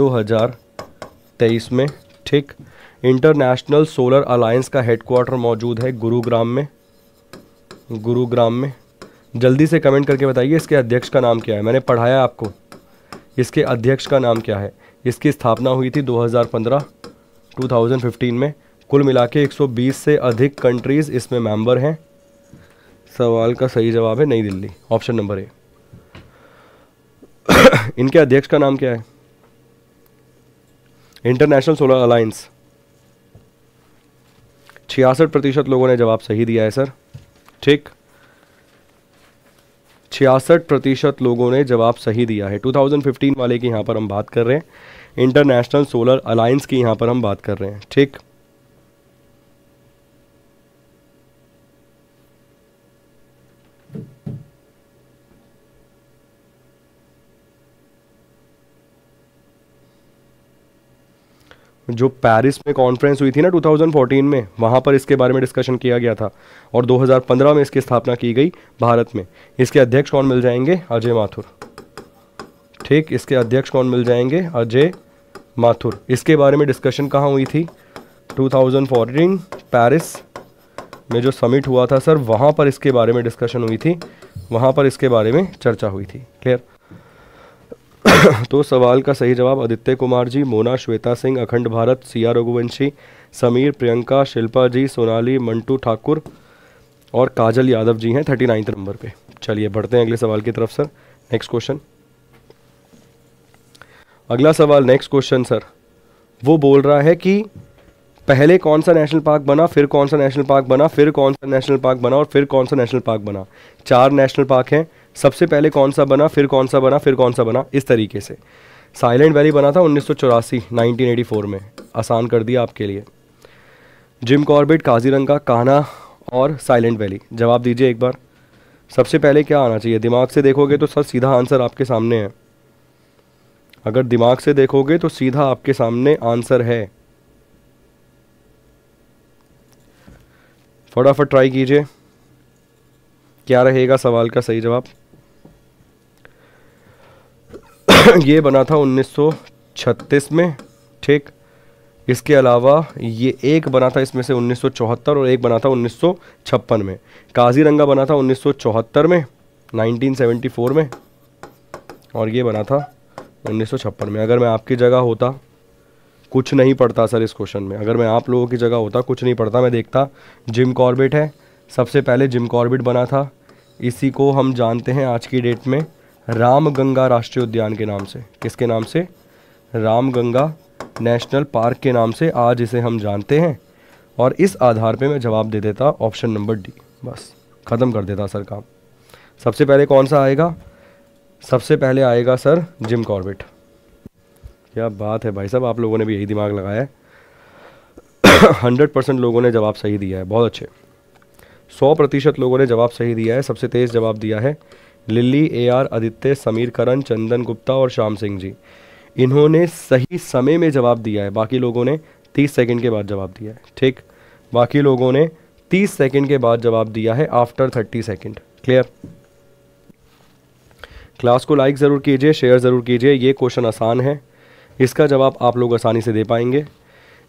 2023 में ठीक इंटरनेशनल सोलर अलायंस का हेडक्वार्टर मौजूद है गुरुग्राम में गुरुग्राम में जल्दी से कमेंट करके बताइए इसके अध्यक्ष का नाम क्या है मैंने पढ़ाया आपको इसके अध्यक्ष का नाम क्या है इसकी स्थापना हुई थी 2015 2015 में कुल मिला के 120 से अधिक कंट्रीज़ इसमें मेंबर हैं सवाल का सही जवाब है नई दिल्ली ऑप्शन नंबर ए इनके अध्यक्ष का नाम क्या है इंटरनेशनल सोलर अलायंस छियासठ प्रतिशत लोगों ने जवाब सही दिया है सर ठीक छियासठ प्रतिशत लोगों ने जवाब सही दिया है 2015 वाले की यहां पर हम बात कर रहे हैं इंटरनेशनल सोलर अलायंस की यहां पर हम बात कर रहे हैं ठीक जो पेरिस में कॉन्फ्रेंस हुई थी ना 2014 में वहाँ पर इसके बारे में डिस्कशन किया गया था और 2015 में इसकी स्थापना की गई भारत में इसके अध्यक्ष कौन मिल जाएंगे अजय माथुर ठीक इसके अध्यक्ष कौन मिल जाएंगे अजय माथुर इसके बारे में डिस्कशन कहाँ हुई थी 2014 पेरिस में जो समिट हुआ था सर वहाँ पर इसके बारे में डिस्कशन हुई थी वहाँ पर इसके बारे में चर्चा हुई थी क्लियर तो सवाल का सही जवाब आदित्य कुमार जी मोना श्वेता सिंह अखंड भारत सिया रघुवंशी समीर प्रियंका शिल्पा जी सोनाली मंटू ठाकुर और काजल यादव जी हैं थर्टी नाइन्थ नंबर पे चलिए बढ़ते हैं अगले सवाल की तरफ सर नेक्स्ट क्वेश्चन अगला सवाल नेक्स्ट क्वेश्चन सर वो बोल रहा है कि पहले कौन सा नेशनल पार्क बना फिर कौन सा नेशनल पार्क बना फिर कौन सा नेशनल पार्क बना और फिर कौन सा नेशनल पार्क बना चार नेशनल पार्क हैं सबसे पहले कौन सा बना फिर कौन सा बना फिर कौन सा बना इस तरीके से साइलेंट वैली बना था उन्नीस सौ चौरासी में आसान कर दिया आपके लिए जिम कॉर्बेट काजीरंगा काना और साइलेंट वैली जवाब दीजिए एक बार सबसे पहले क्या आना चाहिए दिमाग से देखोगे तो सर सीधा आंसर आपके सामने है अगर दिमाग से देखोगे तो सीधा आपके सामने आंसर है फटाफट ट्राई कीजिए क्या रहेगा सवाल का सही जवाब ये बना था 1936 में ठीक इसके अलावा ये एक बना था इसमें से 1974 और एक बना था 1956 में काजीरंगा बना था 1974 में 1974 में और ये बना था 1956 में अगर मैं आपकी जगह होता कुछ नहीं पढ़ता सर इस क्वेश्चन में अगर मैं आप लोगों की जगह होता कुछ नहीं पढ़ता मैं देखता जिम कॉर्बेट है सबसे पहले जिम कॉर्बेट बना था इसी को हम जानते हैं आज की डेट में रामगंगा राष्ट्रीय उद्यान के नाम से किसके नाम से रामगंगा नेशनल पार्क के नाम से आज इसे हम जानते हैं और इस आधार पे मैं जवाब दे देता ऑप्शन नंबर डी बस ख़त्म कर देता सर काम सबसे पहले कौन सा आएगा सबसे पहले आएगा सर जिम कॉर्बेट क्या बात है भाई साहब आप लोगों ने भी यही दिमाग लगाया हंड्रेड परसेंट लोगों ने जवाब सही दिया है बहुत अच्छे सौ प्रतिशत लोगों ने जवाब सही दिया है सबसे तेज़ जवाब दिया है Lily A R Aditya Sameer Karan Chandan Gupta और श्याम सिंह जी इन्होंने सही समय में जवाब दिया है बाकी लोगों ने तीस सेकेंड के बाद जवाब दिया है ठीक बाकी लोगों ने तीस सेकेंड के बाद जवाब दिया है after thirty second clear class को लाइक ज़रूर कीजिए शेयर ज़रूर कीजिए ये क्वेश्चन आसान है इसका जवाब आप लोग आसानी से दे पाएंगे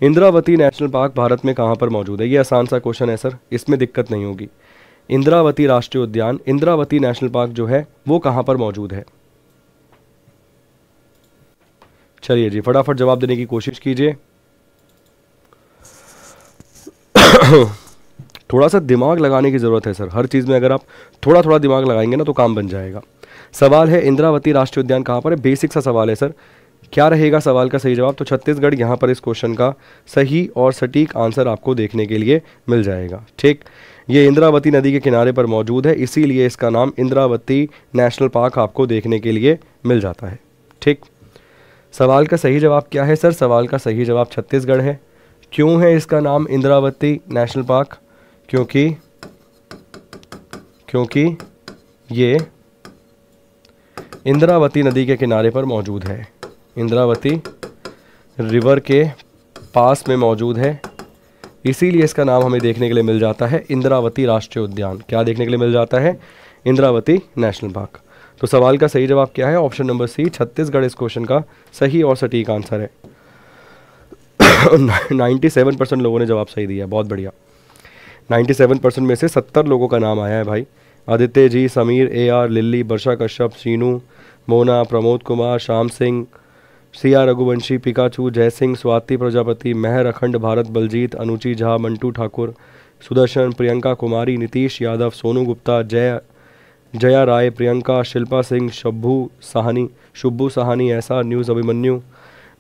इंद्रावती नेशनल पार्क भारत में कहाँ पर मौजूद है ये आसान सा क्वेश्चन है सर इसमें दिक्कत नहीं होगी इंद्रावती राष्ट्रीय उद्यान इंद्रावती नेशनल पार्क जो है वो कहाँ पर मौजूद है चलिए जी फटाफट जवाब देने की कोशिश कीजिए थोड़ा सा दिमाग लगाने की ज़रूरत है सर हर चीज़ में अगर आप थोड़ा थोड़ा दिमाग लगाएंगे ना तो काम बन जाएगा सवाल है इंद्रावती राष्ट्रीय उद्यान कहाँ पर है बेसिक सा सवाल है सर क्या रहेगा सवाल का सही जवाब तो छत्तीसगढ़ यहाँ पर इस क्वेश्चन का सही और सटीक आंसर आपको देखने के लिए मिल जाएगा ठीक ये इंद्रावती नदी के किनारे पर मौजूद है इसीलिए इसका नाम इंद्रावती नेशनल पार्क आपको देखने के लिए मिल जाता है ठीक सवाल का सही जवाब क्या है सर सवाल का सही जवाब छत्तीसगढ़ है क्यों है इसका नाम इंद्रावती नेशनल पार्क क्योंकि क्योंकि ये इंद्रावती नदी के किनारे पर मौजूद है इंद्रावती रिवर के पास में मौजूद है इसीलिए इसका नाम हमें देखने के लिए मिल जाता है इंद्रावती राष्ट्रीय उद्यान क्या देखने के लिए मिल जाता है इंद्रावती नेशनल पार्क तो सवाल का सही जवाब क्या है ऑप्शन नंबर सी छत्तीसगढ़ इस क्वेश्चन का सही और सटीक आंसर है नाइन्टी सेवन परसेंट लोगों ने जवाब सही दिया बहुत बढ़िया नाइन्टी सेवन परसेंट में से सत्तर लोगों का नाम आया है भाई Aditya ji Sameer A R Lily Varsha Kashyap Seenu Mona Pramod Kumar Shyam Singh CR Raghuvanshi Pikachu Jaisingh Swati Prajapati Mehar Akhand Bharat Baljeet अनुची Jha Mantu Thakur Sudarshan Priyanka कुमारी नीतीश यादव सोनू गुप्ता जय जया राय प्रियंका शिल्पा सिंह शब्भू साहनी शुभू साहनी ऐसा न्यूज़ अभिमन्यु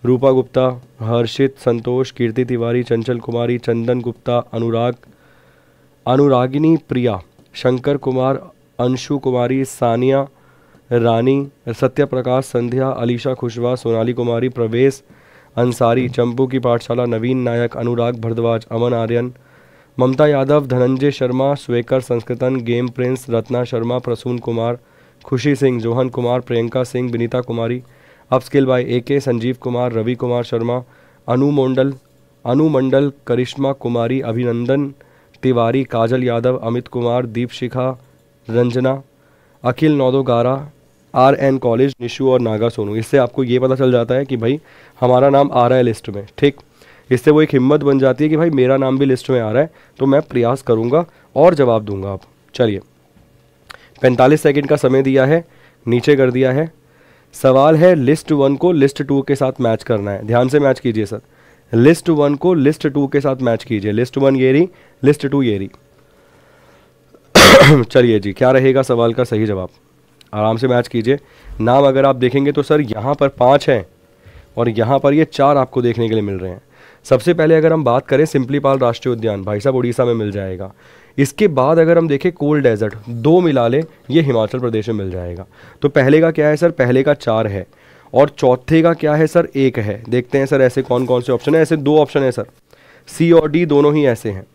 रूपा गुप्ता हर्षित संतोष कीर्ति तिवारी चंचल कुमारी चंदन गुप्ता अनुराग अनुरागिनी प्रिया शंकर कुमार अंशु कुमारी सानिया रानी सत्या प्रकाश संध्या अलीशा खुशवा सोनाली कुमारी प्रवेश अंसारी चंपू की पाठशाला नवीन नायक अनुराग भरद्वाज अमन आर्यन ममता यादव धनंजय शर्मा स्वेकर संस्कृतन game Prince Ratna Sharma Prasoon Kumar Khushi Singh Johan Kumar Priyanka Singh Vinita Kumari upskill by A K Sanjeev Kumar Ravi Kumar Sharma अनु मंडल अनु मंडल करिश्मा कुमारी अभिनंदन तिवारी काजल यादव अमित कुमार दीपशिखा रंजना अखिल नौदोगारा आर एन कॉलेज निशु और नागा सोनू इससे आपको ये पता चल जाता है कि भाई हमारा नाम आ रहा है लिस्ट में ठीक इससे वो एक हिम्मत बन जाती है कि भाई मेरा नाम भी लिस्ट में आ रहा है तो मैं प्रयास करूँगा और जवाब दूंगा आप चलिए पैंतालीस सेकेंड का समय दिया है नीचे कर दिया है सवाल है लिस्ट वन को लिस्ट टू के साथ मैच करना है ध्यान से मैच कीजिए सर लिस्ट वन को लिस्ट टू के साथ मैच कीजिए लिस्ट वन ये रही लिस्ट टू ये रही चलिए जी क्या रहेगा सवाल का सही जवाब आराम से मैच कीजिए नाम अगर आप देखेंगे तो सर यहाँ पर पाँच हैं और यहाँ पर ये चार आपको देखने के लिए मिल रहे हैं सबसे पहले अगर हम बात करें सिंपलीपाल राष्ट्रीय उद्यान भाई साहब उड़ीसा में मिल जाएगा इसके बाद अगर हम देखें कोल्ड डेजर्ट दो मिला लें ये हिमाचल प्रदेश में मिल जाएगा तो पहले का क्या है सर पहले का चार है और चौथे का क्या है सर एक है देखते हैं सर ऐसे कौन कौन से ऑप्शन है ऐसे दो ऑप्शन है सर सी और डी दोनों ही ऐसे हैं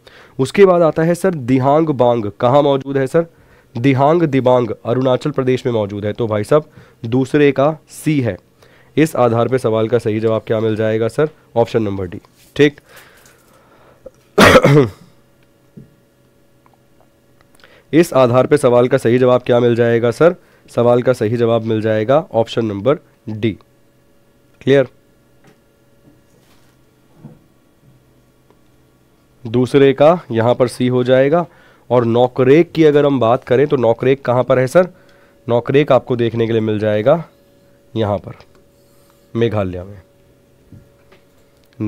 उसके बाद आता है सर दिहांग बांग कहाँ मौजूद है सर दिहांग दिबांग अरुणाचल प्रदेश में मौजूद है तो भाई साहब दूसरे का सी है इस आधार पर सवाल का सही जवाब क्या मिल जाएगा सर ऑप्शन नंबर डी ठीक इस आधार पर सवाल का सही जवाब क्या मिल जाएगा सर सवाल का सही जवाब मिल जाएगा ऑप्शन नंबर डी क्लियर दूसरे का यहाँ पर सी हो जाएगा और नौकरेक की अगर हम बात करें तो नौकरेक कहाँ पर है सर नौकरेक आपको देखने के लिए मिल जाएगा यहाँ पर मेघालय में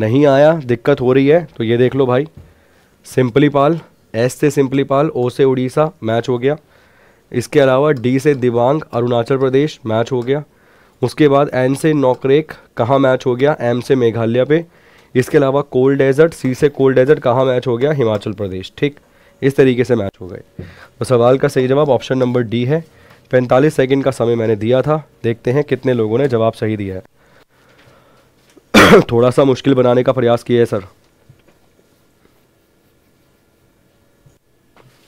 नहीं आया दिक्कत हो रही है तो ये देख लो भाई सिंपली पाल एस से सिंपली पाल ओ से उड़ीसा मैच हो गया इसके अलावा डी से दिवांग अरुणाचल प्रदेश मैच हो गया उसके बाद एन से नौकरेक कहाँ मैच हो गया एम से मेघालय पे इसके अलावा कोल्ड डेजर्ट सी से कोल्ड डेजर्ट कहाँ मैच हो गया हिमाचल प्रदेश ठीक इस तरीके से मैच हो गए तो सवाल का सही जवाब ऑप्शन नंबर डी है पैंतालीस सेकेंड का समय मैंने दिया था देखते हैं कितने लोगों ने जवाब सही दिया है थोड़ा सा मुश्किल बनाने का प्रयास किया है सर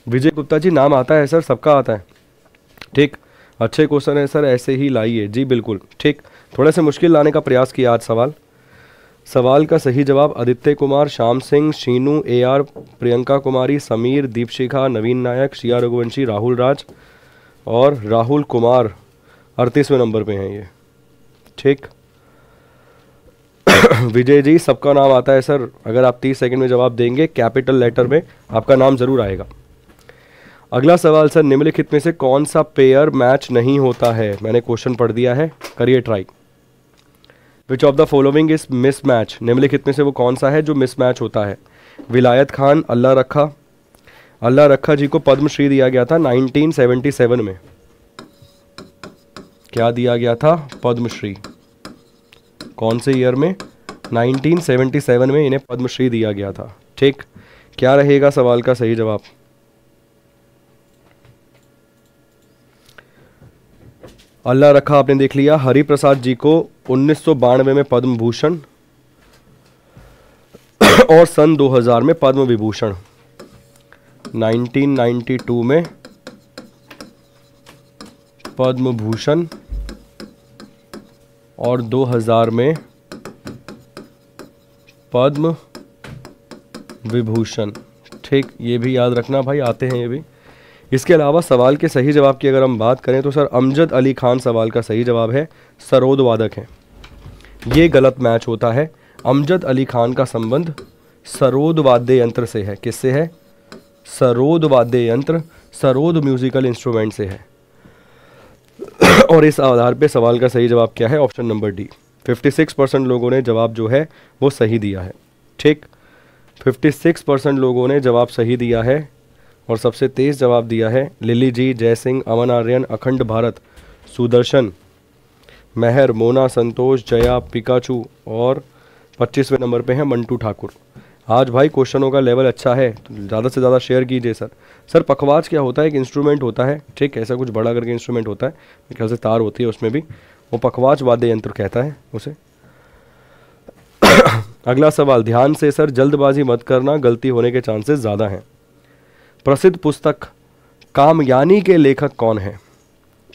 विजय गुप्ता जी नाम आता है सर सबका आता है ठीक अच्छे क्वेश्चन है सर ऐसे ही लाइए जी बिल्कुल ठीक थोड़ा सा मुश्किल लाने का प्रयास किया आज सवाल सवाल का सही जवाब आदित्य कुमार श्याम सिंह शीनू ए आर प्रियंका कुमारी समीर दीपशिखा नवीन नायक शिया रघुवंशी राहुल राज और राहुल कुमार अड़तीसवें नंबर पे हैं ये ठीक विजय जी सबका नाम आता है सर अगर आप तीस सेकंड में जवाब देंगे कैपिटल लेटर में आपका नाम ज़रूर आएगा अगला सवाल सर निम्नलिखित में से कौन सा पेयर मैच नहीं होता है मैंने क्वेश्चन पढ़ दिया है करिए try which of the following is match निम्नलिखित में से वो कौन सा है जो मिस मैच होता है विलायत खान अल्लाह रखा अल्लाह रखा जी को पद्मश्री दिया गया था 1977 में क्या दिया गया था पद्मश्री कौन से ईयर में 1977 में इन्हें पद्मश्री दिया गया था ठीक क्या रहेगा सवाल का सही जवाब अल्लाह रखा आपने देख लिया हरिप्रसाद प्रसाद जी को उन्नीस में पद्म भूषण और सन 2000 में पद्म विभूषण 1992 में पद्म भूषण और 2000 में पद्म विभूषण ठीक ये भी याद रखना भाई आते हैं ये भी इसके अलावा सवाल के सही जवाब की अगर हम बात करें तो सर अमजद अली खान सवाल का सही जवाब है सरोद वादक हैं ये गलत मैच होता है अमजद अली खान का संबंध सरोद वाद्य यंत्र से है किससे है सरोद वाद्य यंत्र सरोद म्यूजिकल इंस्ट्रूमेंट से है और इस आधार पे सवाल का सही जवाब क्या है ऑप्शन नंबर डी 56 परसेंट लोगों ने जवाब जो है वो सही दिया है ठीक 56 परसेंट लोगों ने जवाब सही दिया है और सबसे तेज जवाब दिया है लिली जी जय सिंह अमन आर्यन अखंड भारत सुदर्शन मेहर मोना संतोष जया पिकाचू और पच्चीसवें नंबर पे हैं मंटू ठाकुर आज भाई क्वेश्चनों का लेवल अच्छा है तो ज़्यादा से ज़्यादा शेयर कीजिए सर सर पखवाज क्या होता है एक इंस्ट्रूमेंट होता है ठीक ऐसा कुछ बड़ा करके इंस्ट्रूमेंट होता है मेरे ख्याल से तार होती है उसमें भी वो पखवाज वाद्य यंत्र कहता है उसे अगला सवाल ध्यान से सर जल्दबाजी मत करना गलती होने के चांसेस ज़्यादा हैं प्रसिद्ध पुस्तक कामयानी के लेखक कौन है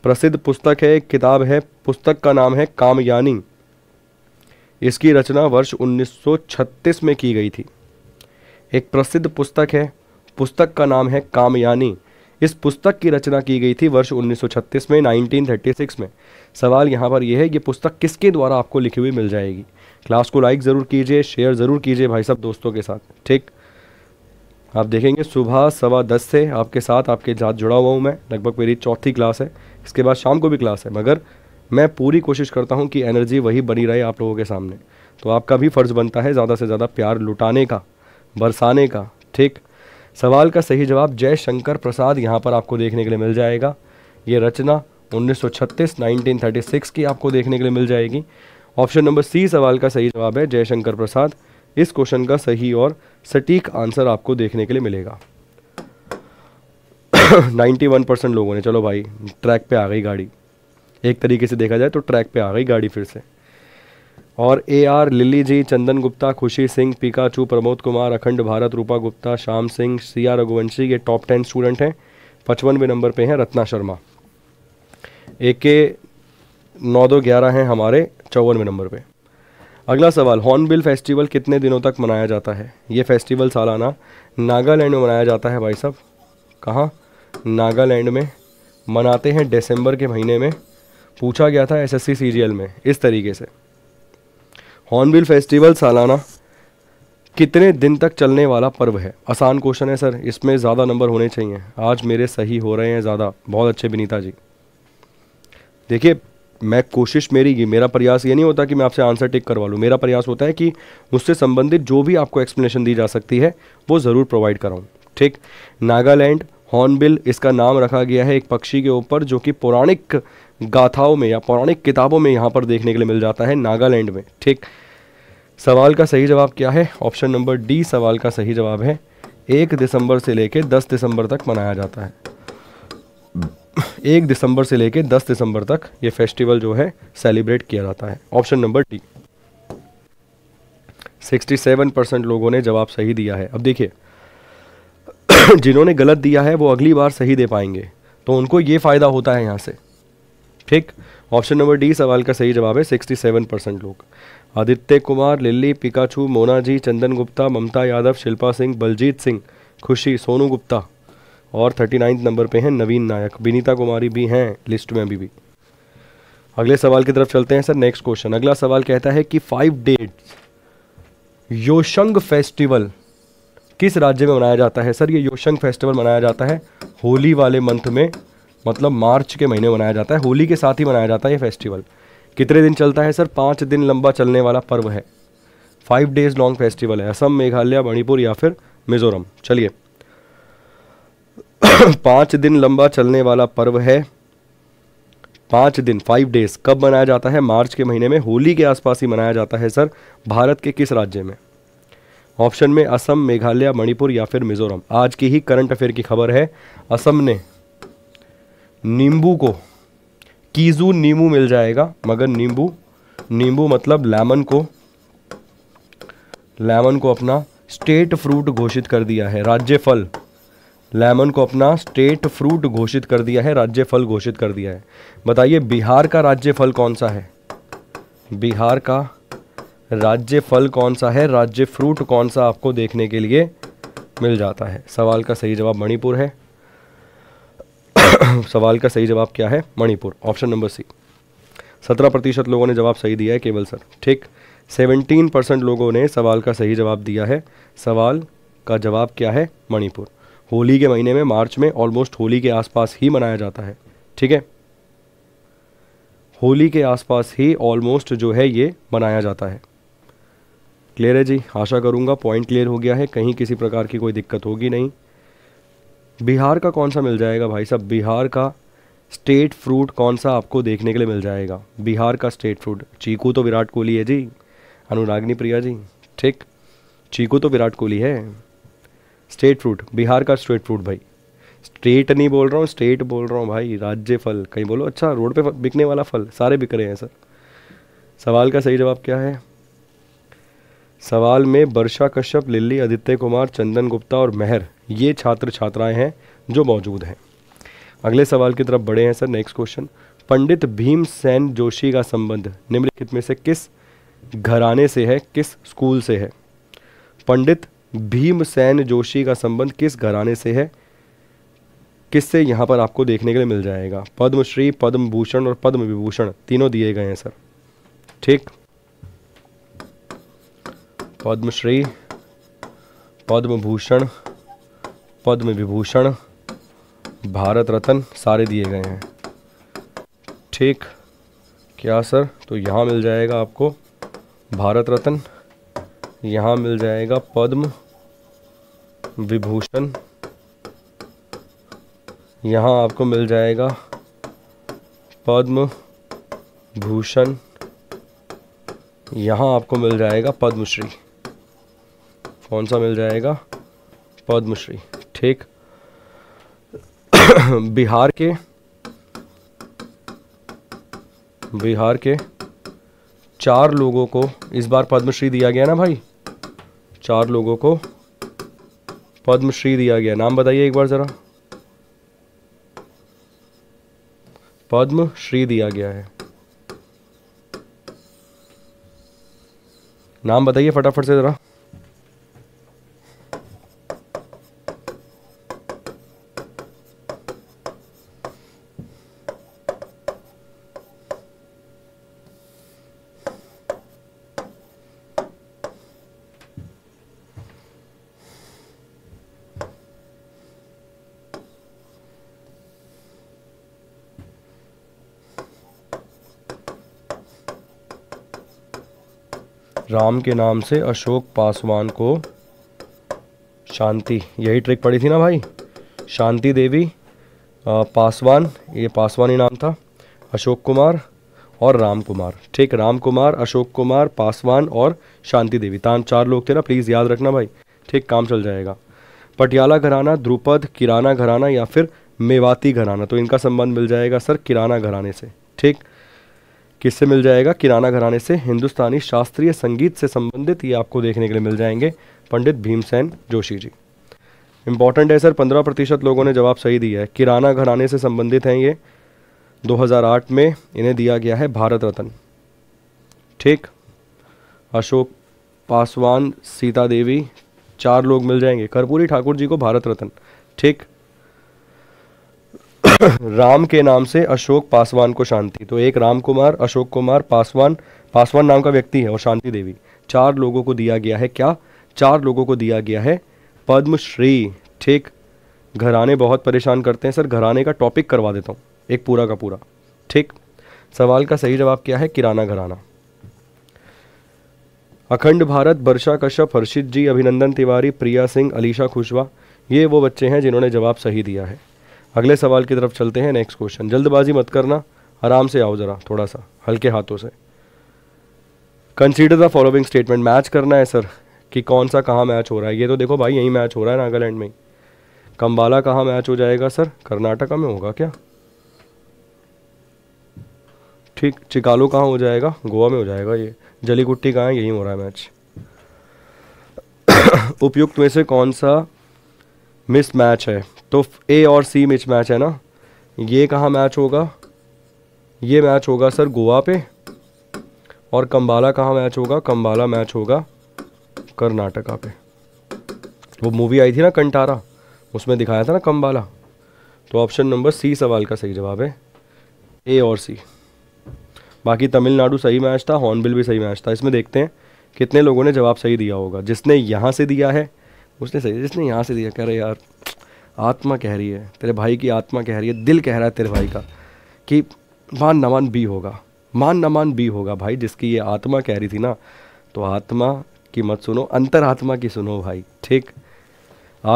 प्रसिद्ध पुस्तक है एक किताब है पुस्तक का नाम है कामयानी इसकी रचना वर्ष 1936 में की गई थी एक प्रसिद्ध पुस्तक है पुस्तक का नाम है कामयानी इस पुस्तक की रचना की गई थी वर्ष 1936 में 1936 में सवाल यहाँ पर यह है ये पुस्तक किसके द्वारा आपको लिखी हुई मिल जाएगी क्लास को लाइक ज़रूर कीजिए शेयर ज़रूर कीजिए भाई साहब दोस्तों के साथ ठीक आप देखेंगे सुबह सवा दस से आपके साथ आपके साथ जुड़ा हुआ हूँ मैं लगभग मेरी चौथी क्लास है इसके बाद शाम को भी क्लास है मगर मैं पूरी कोशिश करता हूँ कि एनर्जी वही बनी रहे आप लोगों के सामने तो आपका भी फ़र्ज़ बनता है ज़्यादा से ज़्यादा प्यार लुटाने का बरसाने का ठीक सवाल का सही जवाब जय शंकर प्रसाद यहाँ पर आपको देखने के लिए मिल जाएगा ये रचना 1936 1936 की आपको देखने के लिए मिल जाएगी ऑप्शन नंबर सी सवाल का सही जवाब है जयशंकर प्रसाद इस क्वेश्चन का सही और सटीक आंसर आपको देखने के लिए मिलेगा 91 परसेंट लोगों ने चलो भाई ट्रैक पे आ गई गाड़ी एक तरीके से देखा जाए तो ट्रैक पे आ गई गाड़ी फिर से और A R Lily ji Chandan Gupta Khushi Singh Pikachu Pramod Kumar Akhand Bharat Rupa Gupta Shyam Singh R Raghuvanshi ये टॉप टेन स्टूडेंट हैं पचपनवे नंबर पे हैं रत्ना शर्मा ए के नौ दो ग्यारह हैं हमारे चौवनवे नंबर पे अगला सवाल हॉर्नबिल फेस्टिवल कितने दिनों तक मनाया जाता है ये फेस्टिवल सालाना नागालैंड में मनाया जाता है भाई साहब कहाँ नागालैंड में मनाते हैं दिसंबर के महीने में पूछा गया था एसएससी सीरियल में इस तरीके से हॉर्नबिल फेस्टिवल सालाना कितने दिन तक चलने वाला पर्व है आसान क्वेश्चन है सर इसमें ज़्यादा नंबर होने चाहिए आज मेरे सही हो रहे हैं ज़्यादा बहुत अच्छे विनीता जी देखिए मैं कोशिश मेरी ये मेरा प्रयास ये नहीं होता कि मैं आपसे आंसर टिक करवा लूँ मेरा प्रयास होता है कि मुझसे संबंधित जो भी आपको एक्सप्लेनेशन दी जा सकती है वो ज़रूर प्रोवाइड कराऊँ ठीक नागालैंड हॉर्नबिल इसका नाम रखा गया है एक पक्षी के ऊपर जो कि पौराणिक गाथाओं में या पौराणिक किताबों में यहाँ पर देखने के लिए मिल जाता है नागालैंड में ठीक सवाल का सही जवाब क्या है ऑप्शन नंबर डी सवाल का सही जवाब है एक दिसंबर से लेकर दस दिसंबर तक मनाया जाता है एक दिसंबर से लेकर दस दिसंबर तक ये फेस्टिवल जो है सेलिब्रेट किया जाता है ऑप्शन नंबर डी 67 परसेंट लोगों ने जवाब सही दिया है अब देखिए जिन्होंने गलत दिया है वो अगली बार सही दे पाएंगे तो उनको ये फ़ायदा होता है यहाँ से ठीक ऑप्शन नंबर डी सवाल का सही जवाब है 67 परसेंट लोग आदित्य कुमार लिल्ली पिकाछू मोना जी चंदन गुप्ता ममता यादव शिल्पा सिंह बलजीत सिंह खुशी सोनू गुप्ता और थर्टी नाइन्थ नंबर पे हैं नवीन नायक विनीता कुमारी भी हैं लिस्ट में अभी भी अगले सवाल की तरफ चलते हैं सर नेक्स्ट क्वेश्चन अगला सवाल कहता है कि फाइव डेट्स योशंग फेस्टिवल किस राज्य में मनाया जाता है सर ये योशंग फेस्टिवल मनाया जाता है होली वाले मंथ में मतलब मार्च के महीने मनाया जाता है होली के साथ ही मनाया जाता है ये फेस्टिवल कितने दिन चलता है सर पाँच दिन लंबा चलने वाला पर्व है फाइव डेज लॉन्ग फेस्टिवल है असम मेघालय मणिपुर या फिर मिजोरम चलिए पाँच दिन लंबा चलने वाला पर्व है पाँच दिन फाइव डेज कब मनाया जाता है मार्च के महीने में होली के आसपास ही मनाया जाता है सर भारत के किस राज्य में ऑप्शन में असम मेघालय मणिपुर या फिर मिजोरम आज की ही करंट अफेयर की खबर है असम ने नींबू को कीजू नींबू मिल जाएगा मगर नींबू नींबू मतलब लेमन को लेमन को अपना स्टेट फ्रूट घोषित कर दिया है राज्य फल लेमन को अपना स्टेट फ्रूट घोषित कर दिया है राज्य फल घोषित कर दिया है बताइए बिहार का राज्य फल कौन सा है बिहार का राज्य फल कौन सा है राज्य फ्रूट कौन सा आपको देखने के लिए मिल जाता है सवाल का सही जवाब मणिपुर है सवाल का सही जवाब क्या है मणिपुर ऑप्शन नंबर सी सत्रह प्रतिशत लोगों ने जवाब सही दिया है केवल सर ठीक सेवेंटीन परसेंट लोगों ने सवाल का सही जवाब दिया है सवाल का जवाब क्या है मणिपुर होली के महीने में मार्च में ऑलमोस्ट होली के आसपास ही मनाया जाता है ठीक है होली के आसपास ही ऑलमोस्ट जो है ये मनाया जाता है क्लियर है जी आशा करूँगा पॉइंट क्लियर हो गया है कहीं किसी प्रकार की कोई दिक्कत होगी नहीं बिहार का कौन सा मिल जाएगा भाई साहब बिहार का स्टेट फ्रूट कौन सा आपको देखने के लिए मिल जाएगा बिहार का स्टेट फ्रूट चीकू तो विराट कोहली है जी अनुरागनी प्रिया जी ठीक चीकू तो विराट कोहली है स्टेट फ्रूट बिहार का स्ट्रेट फ्रूट भाई स्ट्रेट नहीं बोल रहा हूँ स्टेट बोल रहा हूँ भाई राज्य फल कहीं बोलो अच्छा रोड पे बिकने वाला फल सारे बिक रहे हैं सर सवाल का सही जवाब क्या है सवाल में वर्षा कश्यप लिल्ली आदित्य कुमार चंदन गुप्ता और मेहर ये छात्र छात्राएं हैं जो मौजूद हैं अगले सवाल की तरफ बढ़े हैं sir next question Pandit Bhimsen Joshi का संबंध निम्नलिखित में से किस घराने से है किस स्कूल से है पंडित भीमसेन जोशी का संबंध किस घराने से है किससे यहाँ पर आपको देखने के लिए मिल जाएगा पद्मश्री पद्म भूषण और पद्म विभूषण तीनों दिए गए हैं सर ठीक पद्मश्री पद्म भूषण पद्म विभूषण भारत रत्न सारे दिए गए हैं ठीक क्या सर तो यहाँ मिल जाएगा आपको भारत रत्न यहाँ मिल जाएगा पद्म विभूषण यहाँ आपको मिल जाएगा पद्म भूषण यहाँ आपको मिल जाएगा पद्मश्री कौन सा मिल जाएगा पद्मश्री ठीक बिहार के बिहार के चार लोगों को इस बार पद्मश्री दिया गया ना भाई चार लोगों को पद्मश्री दिया गया नाम बताइए एक बार ज़रा पद्मश्री दिया गया है नाम बताइए फटाफट से ज़रा राम के नाम से अशोक पासवान को शांति यही ट्रिक पड़ी थी ना भाई शांति देवी पासवान ये पासवान ही नाम था अशोक कुमार और राम कुमार ठीक राम कुमार अशोक कुमार पासवान और शांति देवी तान चार लोग थे ना प्लीज़ याद रखना भाई ठीक काम चल जाएगा पटियाला घराना द्रुपद किराना घराना या फिर मेवाती घराना तो इनका संबंध मिल जाएगा सर किराना घराने से ठीक किससे मिल जाएगा किराना घराने से हिंदुस्तानी शास्त्रीय संगीत से संबंधित ये आपको देखने के लिए मिल जाएंगे पंडित भीमसेन जोशी जी इम्पॉर्टेंट है सर पंद्रह प्रतिशत लोगों ने जवाब सही दिया है किराना घराने से संबंधित हैं ये 2008 में इन्हें दिया गया है भारत रत्न ठीक अशोक पासवान सीता देवी चार लोग मिल जाएंगे कर्पूरी ठाकुर जी को भारत रत्न ठीक राम के नाम से अशोक पासवान को शांति तो एक राम कुमार अशोक कुमार पासवान पासवान नाम का व्यक्ति है और शांति देवी चार लोगों को दिया गया है क्या चार लोगों को दिया गया है पद्मश्री ठीक घराने बहुत परेशान करते हैं सर घराने का टॉपिक करवा देता हूँ एक पूरा का पूरा ठीक सवाल का सही जवाब क्या है किराना घराना अखंड भारत वर्षा कश्यप हर्षित जी अभिनंदन तिवारी प्रिया सिंह अलीशा खुशवा ये वो बच्चे हैं जिन्होंने जवाब सही दिया है अगले सवाल की तरफ चलते हैं नेक्स्ट क्वेश्चन जल्दबाजी मत करना आराम से आओ ज़रा थोड़ा सा हल्के हाथों से consider the following statement match करना है सर कि कौन सा कहाँ मैच हो रहा है ये तो देखो भाई यही मैच हो रहा है नागालैंड में कंबाला कहाँ मैच हो जाएगा सर कर्नाटका में होगा क्या ठीक चिकालो कहाँ हो जाएगा गोवा में हो जाएगा ये जलीकुट्टी कहाँ है यही हो रहा है मैच उपयुक्त में से कौन सा मिस मैच है तो ए और सी मिस मैच है ना ये कहाँ मैच होगा ये मैच होगा सर गोवा पे और कंबाला कहाँ मैच होगा कंबाला मैच होगा कर्नाटका पे वो मूवी आई थी ना कंटारा उसमें दिखाया था ना कंबाला तो ऑप्शन नंबर सी सवाल का सही जवाब है ए और सी बाकी तमिलनाडु सही मैच था हॉर्नबिल भी सही मैच था इसमें देखते हैं कितने लोगों ने जवाब सही दिया होगा जिसने यहाँ से दिया है उसने सही जिसने यहाँ से दिया कह रहे यार आत्मा कह रही है तेरे भाई की आत्मा कह रही है दिल कह रहा है तेरे भाई का कि मान न मान होगा मान न मान होगा भाई जिसकी ये आत्मा कह रही थी ना तो आत्मा की मत सुनो अंतरात्मा की सुनो भाई ठीक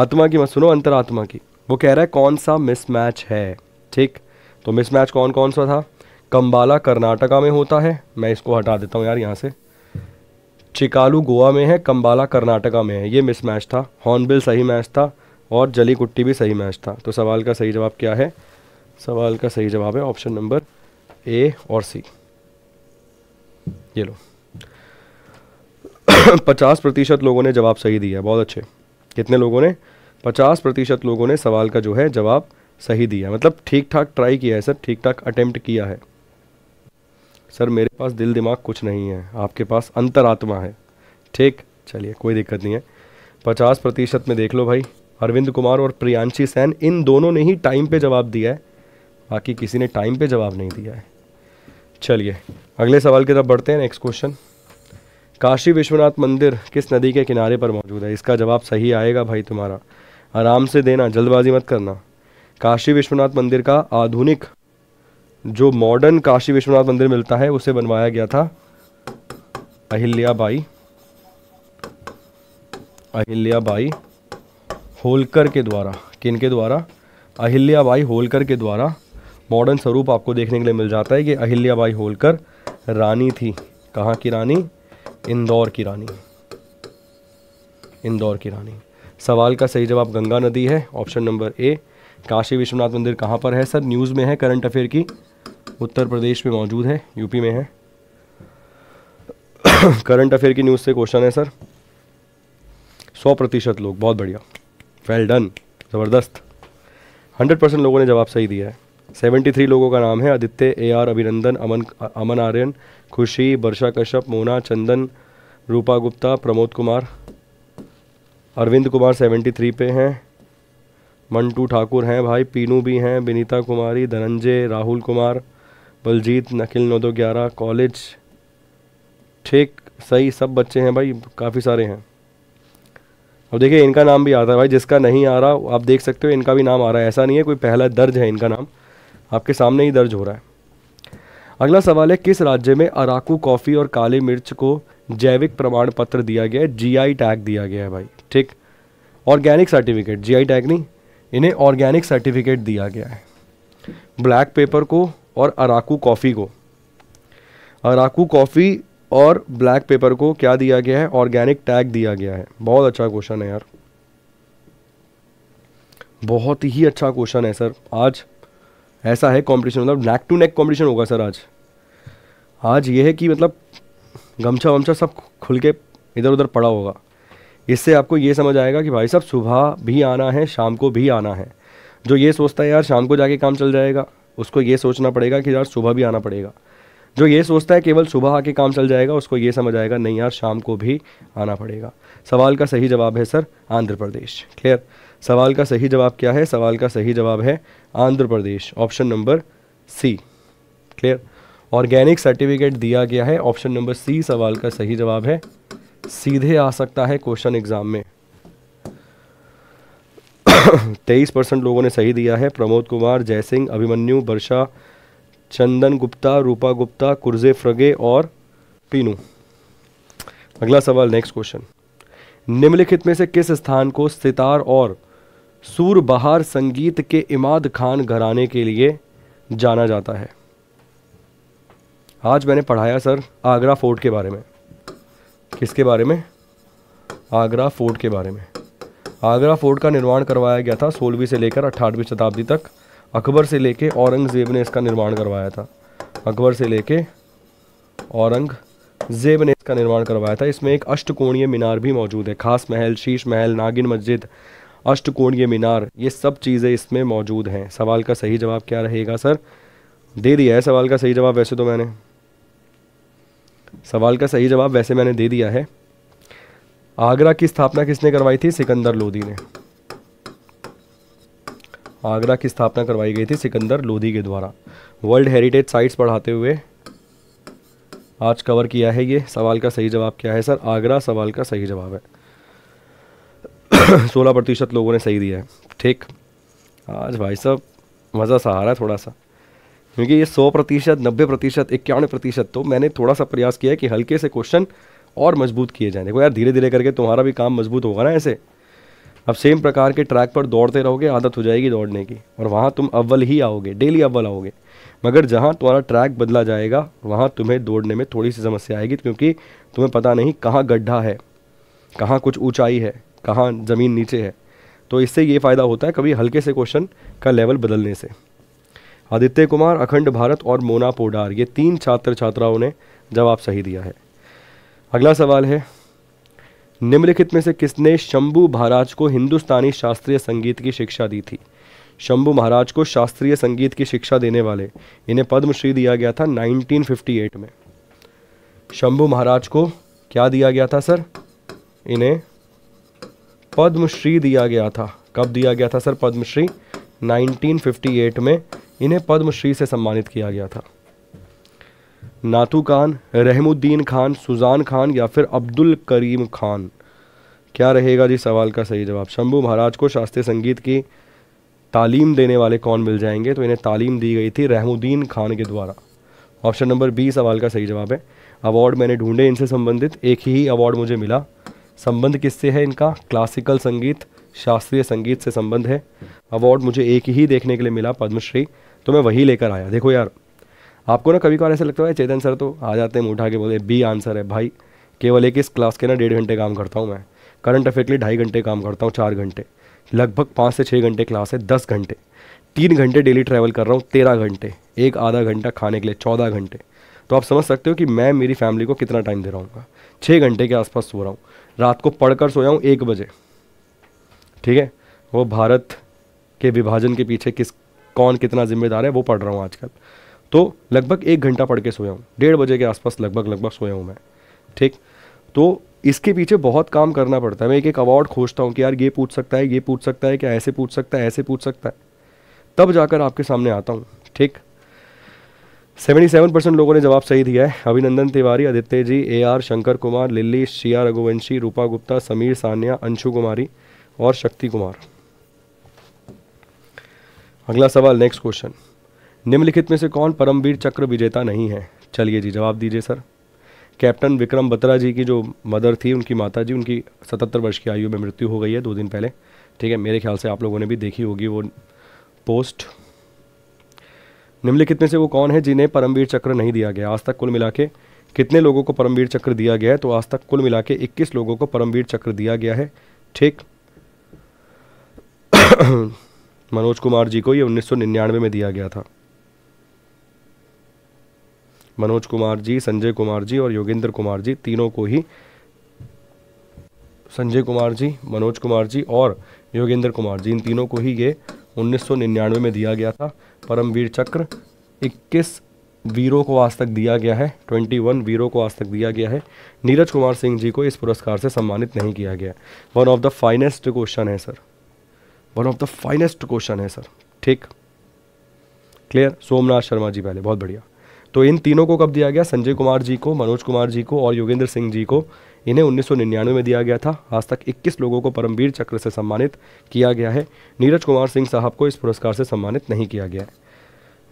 आत्मा की मत सुनो अंतरात्मा की वो कह रहा है कौन सा मिसमैच है ठीक तो मिसमैच कौन कौन सा था कंबाला कर्नाटका में होता है मैं इसको हटा देता हूँ यार यहाँ से चिकालू गोवा में है कम्बाला कर्नाटका में है ये मिस मैच था हॉर्नबिल सही मैच था और जली कुट्टी भी सही मैच था तो सवाल का सही जवाब क्या है सवाल का सही जवाब है ऑप्शन नंबर ए और सी ये लो पचास प्रतिशत लोगों ने जवाब सही दिया बहुत अच्छे कितने लोगों ने पचास प्रतिशत लोगों ने सवाल का जो है जवाब सही दिया मतलब ठीक ठाक ट्राई किया है सर ठीक ठाक अटेम्प्ट किया है सर मेरे पास दिल दिमाग कुछ नहीं है आपके पास अंतरात्मा है ठीक चलिए कोई दिक्कत नहीं है पचास प्रतिशत में देख लो भाई अरविंद कुमार और प्रियांशी सैन इन दोनों ने ही टाइम पे जवाब दिया है बाकी किसी ने टाइम पे जवाब नहीं दिया है चलिए अगले सवाल की तरफ बढ़ते हैं नेक्स्ट क्वेश्चन काशी विश्वनाथ मंदिर किस नदी के किनारे पर मौजूद है इसका जवाब सही आएगा भाई तुम्हारा आराम से देना जल्दबाजी मत करना काशी विश्वनाथ मंदिर का आधुनिक जो मॉडर्न काशी विश्वनाथ मंदिर मिलता है उसे बनवाया गया था अहिल्या बाई अहिल्या बाई होलकर के द्वारा किन के द्वारा अहिल्या बाई होलकर के द्वारा मॉडर्न स्वरूप आपको देखने के लिए मिल जाता है कि अहिल्या बाई होलकर रानी थी कहाँ की रानी इंदौर की रानी इंदौर की रानी सवाल का सही जवाब गंगा नदी है option number A Kashi Vishwanath मंदिर कहाँ पर है सर न्यूज़ में है करंट अफेयर की उत्तर प्रदेश में मौजूद है यूपी में है करंट अफेयर की न्यूज़ से क्वेश्चन है सर सौ प्रतिशत लोग बहुत बढ़िया वेल डन ज़बरदस्त हंड्रेड परसेंट लोगों ने जवाब सही दिया है सेवेंटी थ्री लोगों का नाम है आदित्य ए आर अभिनंदन अमन अमन आर्यन खुशी वर्षा कश्यप मोना चंदन रूपा गुप्ता प्रमोद कुमार अरविंद कुमार सेवेंटी थ्री पे हैं मंटू ठाकुर हैं भाई पीनू भी हैं विनीता कुमारी धनंजय राहुल कुमार बलजीत नखिल नौ दो ग्यारह कॉलेज ठीक सही सब बच्चे हैं भाई काफ़ी सारे हैं अब देखिए इनका नाम भी आता है भाई जिसका नहीं आ रहा आप देख सकते हो इनका भी नाम आ रहा है ऐसा नहीं है कोई पहला दर्ज है इनका नाम आपके सामने ही दर्ज हो रहा है अगला सवाल है किस राज्य में अराकू कॉफ़ी और काली मिर्च को जैविक प्रमाण पत्र दिया गया है जी टैग दिया गया है भाई ठीक ऑर्गेनिक सर्टिफिकेट जी टैग नहीं इन्हें ऑर्गेनिक सर्टिफिकेट दिया गया है ब्लैक पेपर को और अराकू कॉफ़ी को अराकू कॉफ़ी और ब्लैक पेपर को क्या दिया गया है ऑर्गेनिक टैग दिया गया है बहुत अच्छा क्वेश्चन है यार बहुत ही अच्छा क्वेश्चन है सर आज ऐसा है कंपटीशन मतलब नेक टू नेक कंपटीशन होगा सर आज आज ये है कि मतलब गमछा वमछा सब खुल के इधर उधर पड़ा होगा इससे आपको ये समझ आएगा कि भाई साहब सुबह भी आना है शाम को भी आना है जो ये सोचता है यार शाम को जाके काम चल जाएगा उसको ये सोचना पड़ेगा कि यार सुबह भी आना पड़ेगा जो ये सोचता है केवल सुबह आके काम चल जाएगा उसको ये समझ आएगा नहीं यार शाम को भी आना पड़ेगा सवाल का सही जवाब है सर आंध्र प्रदेश क्लियर सवाल का सही जवाब क्या है सवाल का सही जवाब है Andhra Pradesh option number C clear organic certificate दिया गया है ऑप्शन नंबर सी सवाल का सही जवाब है सीधे आ सकता है क्वेश्चन एग्जाम में तेईस परसेंट लोगों ने सही दिया है प्रमोद कुमार जयसिंह अभिमन्यु वर्षा चंदन गुप्ता रूपा गुप्ता कुर्जे फ्रगे और पीनू अगला सवाल नेक्स्ट क्वेश्चन निम्नलिखित में से किस स्थान को सितार और सूरबहार संगीत के इमाद खान घराने के लिए जाना जाता है आज मैंने पढ़ाया सर आगरा फोर्ट के बारे में किसके बारे में आगरा फोर्ट के बारे में आगरा फोर्ट का निर्माण करवाया गया था सोलहवीं से लेकर अठारहवीं शताब्दी तक अकबर से लेके औरंगज़ेब ने इसका निर्माण करवाया था अकबर से लेके औरंगज़ेब ने इसका निर्माण करवाया था इसमें एक अष्टकोणीय मीनार भी मौजूद है खास महल शीश महल नागिन मस्जिद अष्टकोणीय मीनार ये सब चीज़ें इसमें मौजूद हैं सवाल का सही जवाब क्या रहेगा सर दे दिया है सवाल का सही जवाब वैसे तो मैंने सवाल का सही जवाब वैसे मैंने दे दिया है आगरा की स्थापना किसने करवाई थी सिकंदर लोधी ने आगरा की स्थापना करवाई गई थी सिकंदर लोधी के द्वारा वर्ल्ड हेरिटेज साइट्स पढ़ाते हुए आज कवर किया है ये सवाल का सही जवाब क्या है सर आगरा सवाल का सही जवाब है सोलह प्रतिशत लोगों ने सही दिया है ठीक आज भाई साहब मज़ा सा आ रहा है थोड़ा सा क्योंकि ये सौ प्रतिशत नब्बे प्रतिशत इक्यावन प्रतिशत तो मैंने थोड़ा सा प्रयास किया कि हल्के से क्वेश्चन और मजबूत किए जाने को यार धीरे धीरे करके तुम्हारा भी काम मजबूत होगा ना ऐसे अब सेम प्रकार के ट्रैक पर दौड़ते रहोगे आदत हो जाएगी दौड़ने की और वहाँ तुम अव्वल ही आओगे डेली अव्वल आओगे मगर जहाँ तुम्हारा ट्रैक बदला जाएगा वहाँ तुम्हें दौड़ने में थोड़ी सी समस्या आएगी क्योंकि तुम्हें पता नहीं कहाँ गड्ढा है कहाँ कुछ ऊंचाई है कहाँ ज़मीन नीचे है तो इससे ये फ़ायदा होता है कभी हल्के से क्वेश्चन का लेवल बदलने से आदित्य कुमार अखंड भारत और मोना पोडार ये तीन छात्र छात्राओं ने जवाब सही दिया है अगला सवाल है निम्नलिखित में से किसने शंभू महाराज को हिंदुस्तानी शास्त्रीय संगीत की शिक्षा दी थी शंभू महाराज को शास्त्रीय संगीत की शिक्षा देने वाले इन्हें पद्मश्री दिया गया था 1958 में शंभू महाराज को क्या दिया गया था सर इन्हें पद्मश्री दिया गया था कब दिया गया था सर पद्मश्री 1958 में इन्हें पद्मश्री से सम्मानित किया गया था नातू खान रहमुद्दीन खान सुजान खान या फिर अब्दुल करीम खान क्या रहेगा जी सवाल का सही जवाब शंभू महाराज को शास्त्रीय संगीत की तालीम देने वाले कौन मिल जाएंगे तो इन्हें तालीम दी गई थी रहमुद्दीन खान के द्वारा ऑप्शन नंबर बी सवाल का सही जवाब है अवार्ड मैंने ढूंढे इनसे संबंधित एक ही अवार्ड मुझे मिला संबंध किससे है इनका क्लासिकल संगीत शास्त्रीय संगीत से संबंध है अवार्ड मुझे एक ही देखने के लिए मिला पद्मश्री तो मैं वही लेकर आया देखो यार आपको ना कभी कभार ऐसा लगता है चेतन सर तो आ जाते हैं उठा के बोले बी आंसर है भाई केवल एक इस क्लास के ना डेढ़ घंटे काम करता हूँ मैं करंट अफेयर के लिए ढाई घंटे काम करता हूँ चार घंटे लगभग पाँच से छः घंटे क्लास है दस घंटे तीन घंटे डेली ट्रैवल कर रहा हूँ तेरह घंटे एक आधा घंटा खाने के लिए चौदह घंटे तो आप समझ सकते हो कि मैं मेरी फैमिली को कितना टाइम दे रहा हूँ छः घंटे के आसपास सो रहा हूँ रात को पढ़कर सोया हूँ एक बजे ठीक है वो भारत के विभाजन के पीछे किस कौन कितना जिम्मेदार है वो पढ़ रहा हूँ आजकल तो लगभग एक घंटा पढ़ के सोया हूँ डेढ़ बजे के आसपास लगभग लगभग सोया हूँ मैं ठीक तो इसके पीछे बहुत काम करना पड़ता है मैं एक एक अवार्ड खोजता हूँ कि यार ये पूछ सकता है ये पूछ सकता है क्या ऐसे पूछ सकता है ऐसे पूछ सकता है तब जाकर आपके सामने आता हूँ ठीक 77 परसेंट लोगों ने जवाब सही दिया है Abhinandan Tiwari Aditya ji A R Shankar Kumar Lily Shiya Raghuvanshi Rupa Gupta Sameer Sanya Anshu Kumari और शक्ति कुमार अगला सवाल नेक्स्ट क्वेश्चन निम्नलिखित में से कौन परमवीर चक्र विजेता नहीं है चलिए जी जवाब दीजिए सर कैप्टन विक्रम बत्रा जी की जो मदर थी उनकी माता जी उनकी सतहत्तर वर्ष की आयु में मृत्यु हो गई है दो दिन पहले ठीक है मेरे ख्याल से आप लोगों ने भी देखी होगी वो पोस्ट निम्नलिखित में से वो कौन है जिन्हें परमवीर चक्र नहीं दिया गया आज तक कुल मिला के कितने लोगों को परमवीर चक्र दिया गया है तो आज तक कुल मिला के इक्कीस लोगों को परमवीर चक्र दिया गया है ठीक मनोज कुमार जी को ये निन्यानवे में दिया गया था मनोज कुमार जी संजय कुमार जी और योगेंद्र कुमार जी तीनों को ही संजय कुमार जी मनोज कुमार जी और योगेंद्र कुमार जी इन तीनों को ही ये 1999 में दिया गया था परमवीर चक्र 21 वीरों को आज तक दिया गया है 21 वीरों को आज तक दिया गया है नीरज कुमार सिंह जी को इस पुरस्कार से सम्मानित नहीं किया गया one of the finest question है sir one of the finest question है सर ठीक क्लियर सोमनाथ शर्मा जी पहले बहुत बढ़िया तो इन तीनों को कब दिया गया संजय कुमार जी को मनोज कुमार जी को और योगेंद्र सिंह जी को इन्हें उन्नीस में दिया गया था आज तक 21 लोगों को परमवीर चक्र से सम्मानित किया गया है नीरज कुमार सिंह साहब को इस पुरस्कार से सम्मानित नहीं किया गया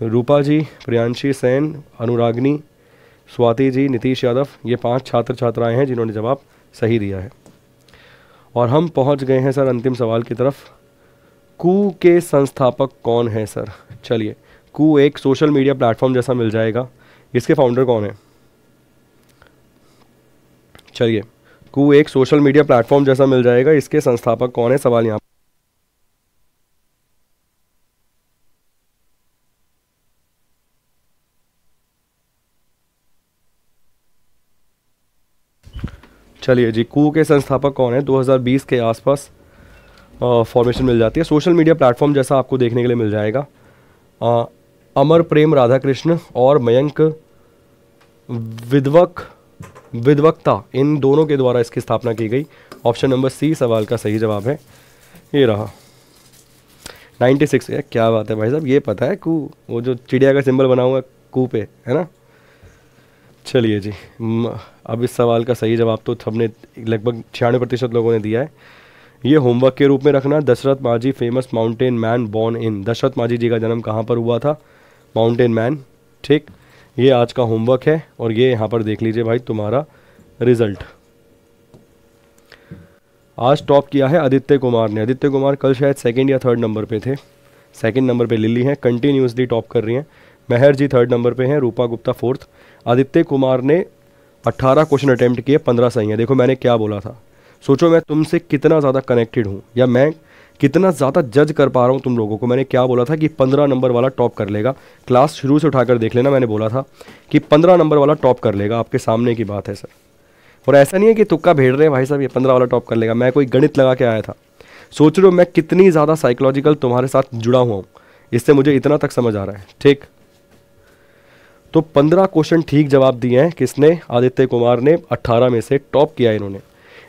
है रूपा जी प्रियांशी सेन अनुराग्नि स्वाति जी नीतीश यादव ये पांच छात्र छात्राएं हैं जिन्होंने जवाब सही दिया है और हम पहुंच गए हैं सर अंतिम सवाल की तरफ कू के संस्थापक कौन है सर चलिए आपको एक सोशल मीडिया प्लेटफॉर्म जैसा मिल जाएगा इसके फाउंडर कौन है चलिए कू एक सोशल मीडिया प्लेटफॉर्म जैसा मिल जाएगा इसके संस्थापक कौन है सवाल यहाँ चलिए जी कू के संस्थापक कौन है 2020 के आसपास फॉर्मेशन मिल जाती है सोशल मीडिया प्लेटफॉर्म जैसा आपको देखने के लिए मिल जाएगा अमर प्रेम राधा कृष्ण और मयंक विद्वक विद्वक्ता इन दोनों के द्वारा इसकी स्थापना की गई ऑप्शन नंबर सी सवाल का सही जवाब है ये रहा 96 है क्या बात है भाई साहब ये पता है कू वो जो चिड़िया का सिंबल बना हुआ है कू पे है ना चलिए जी अब इस सवाल का सही जवाब तो हमने लगभग छियानवे प्रतिशत लोगों ने दिया है ये होमवर्क के रूप में रखना Dashrath Manjhi famous mountain man born in Dashrath Manjhi ji का जन्म कहाँ पर हुआ था माउंटेन मैन ठीक ये आज का होमवर्क है और ये यहाँ पर देख लीजिए भाई तुम्हारा रिजल्ट आज टॉप किया है आदित्य कुमार ने आदित्य कुमार कल शायद सेकंड या थर्ड नंबर पे थे सेकंड नंबर पे लिली हैं कंटिन्यूसली टॉप कर रही हैं महर जी थर्ड नंबर पे हैं रूपा गुप्ता फोर्थ आदित्य कुमार ने 18 क्वेश्चन अटैम्प्ट किए 15 सही हैं देखो मैंने क्या बोला था सोचो मैं तुमसे कितना ज़्यादा कनेक्टेड हूँ या मैं कितना ज़्यादा जज कर पा रहा हूँ तुम लोगों को मैंने क्या बोला था कि पंद्रह नंबर वाला टॉप कर लेगा क्लास शुरू से उठाकर देख लेना मैंने बोला था कि पंद्रह नंबर वाला टॉप कर लेगा आपके सामने की बात है सर और ऐसा नहीं है कि तुक्का भेड़ रहे हैं भाई साहब ये पंद्रह वाला टॉप कर लेगा मैं कोई गणित लगा के आया था सोच रहे हो मैं कितनी ज़्यादा साइकोलॉजिकल तुम्हारे साथ जुड़ा हुआ हूँ इससे मुझे इतना तक समझ आ रहा है ठीक तो पंद्रह क्वेश्चन ठीक जवाब दिए हैं किसने आदित्य कुमार ने अट्ठारह में से टॉप किया इन्होंने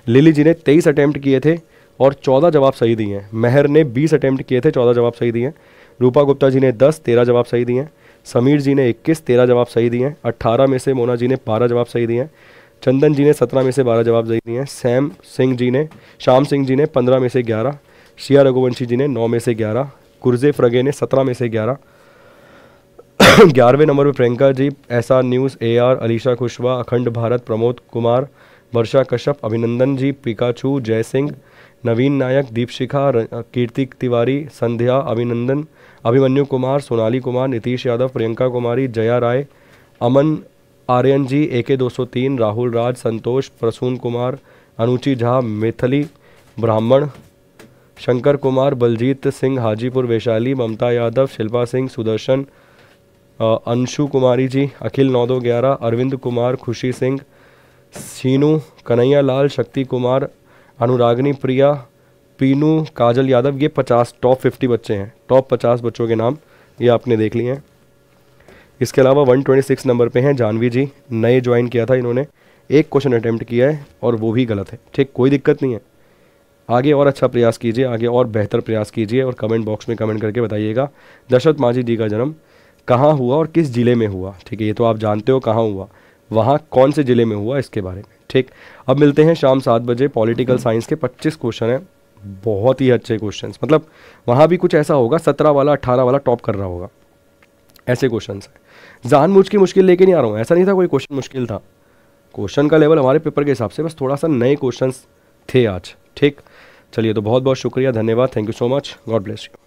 लिली जी ने तेईस अटैम्प्ट किए थे और चौदह जवाब सही दिए हैं मेहर ने बीस अटैम्प्ट किए थे चौदह जवाब सही दिए हैं रूपा गुप्ता जी ने दस तेरह जवाब सही दिए हैं समीर जी ने इक्कीस तेरह जवाब सही दिए हैं अट्ठारह में से मोना जी ने बारह जवाब सही दिए हैं चंदन जी ने सत्रह में से बारह जवाब सही दिए हैं सैम सिंह जी ने श्याम सिंह जी ने पंद्रह में से ग्यारह शिया रघुवंशी जी ने नौ में से ग्यारह कुर्जे फ्रगे ने सत्रह में से ग्यारह ग्यारहवें नंबर पर Priyanka ji Ehsan news A R Alisha Khushwa Akhand Bharat Pramod Kumar Varsha Kashyap अभिनंदन जी पिकाचू जय सिंह नवीन नायक दीपशिखा कीर्ति तिवारी संध्या अभिनंदन अभिमन्यु कुमार सोनाली कुमार नीतीश यादव प्रियंका कुमारी जया राय अमन आर्यन जी ए के दो राहुल राज संतोष प्रसून कुमार अनुचि झा मेथली ब्राह्मण शंकर कुमार बलजीत सिंह हाजीपुर वैशाली ममता यादव शिल्पा सिंह सुदर्शन अंशु कुमारी जी अखिल नौ दो ग्यारह अरविंद कुमार खुशी सिंह सीनू कन्हैया लाल शक्ति कुमार अनुरागनी प्रिया पीनू काजल यादव ये पचास टॉप फिफ्टी बच्चे हैं टॉप पचास बच्चों के नाम ये आपने देख लिए हैं इसके अलावा 126 नंबर पे हैं जानवी जी नए ज्वाइन किया था इन्होंने एक क्वेश्चन अटैम्प्ट किया है और वो भी गलत है ठीक कोई दिक्कत नहीं है आगे और अच्छा प्रयास कीजिए आगे और बेहतर प्रयास कीजिए और कमेंट बॉक्स में कमेंट करके बताइएगा दशरथ माझी जी का जन्म कहाँ हुआ और किस ज़िले में हुआ ठीक है ये तो आप जानते हो कहाँ हुआ वहाँ कौन से ज़िले में हुआ इसके बारे में ठीक अब मिलते हैं शाम सात बजे पॉलिटिकल साइंस हम्म। के पच्चीस क्वेश्चन हैं बहुत ही अच्छे क्वेश्चन मतलब वहाँ भी कुछ ऐसा होगा सत्रह वाला अट्ठारह वाला टॉप कर रहा होगा ऐसे क्वेश्चन हैं जानबूझ की मुश्किल लेके नहीं आ रहा हूँ ऐसा नहीं था कोई क्वेश्चन मुश्किल था क्वेश्चन का लेवल हमारे पेपर के हिसाब से बस थोड़ा सा नए क्वेश्चन थे आज ठीक चलिए तो बहुत बहुत शुक्रिया धन्यवाद thank you so much God bless you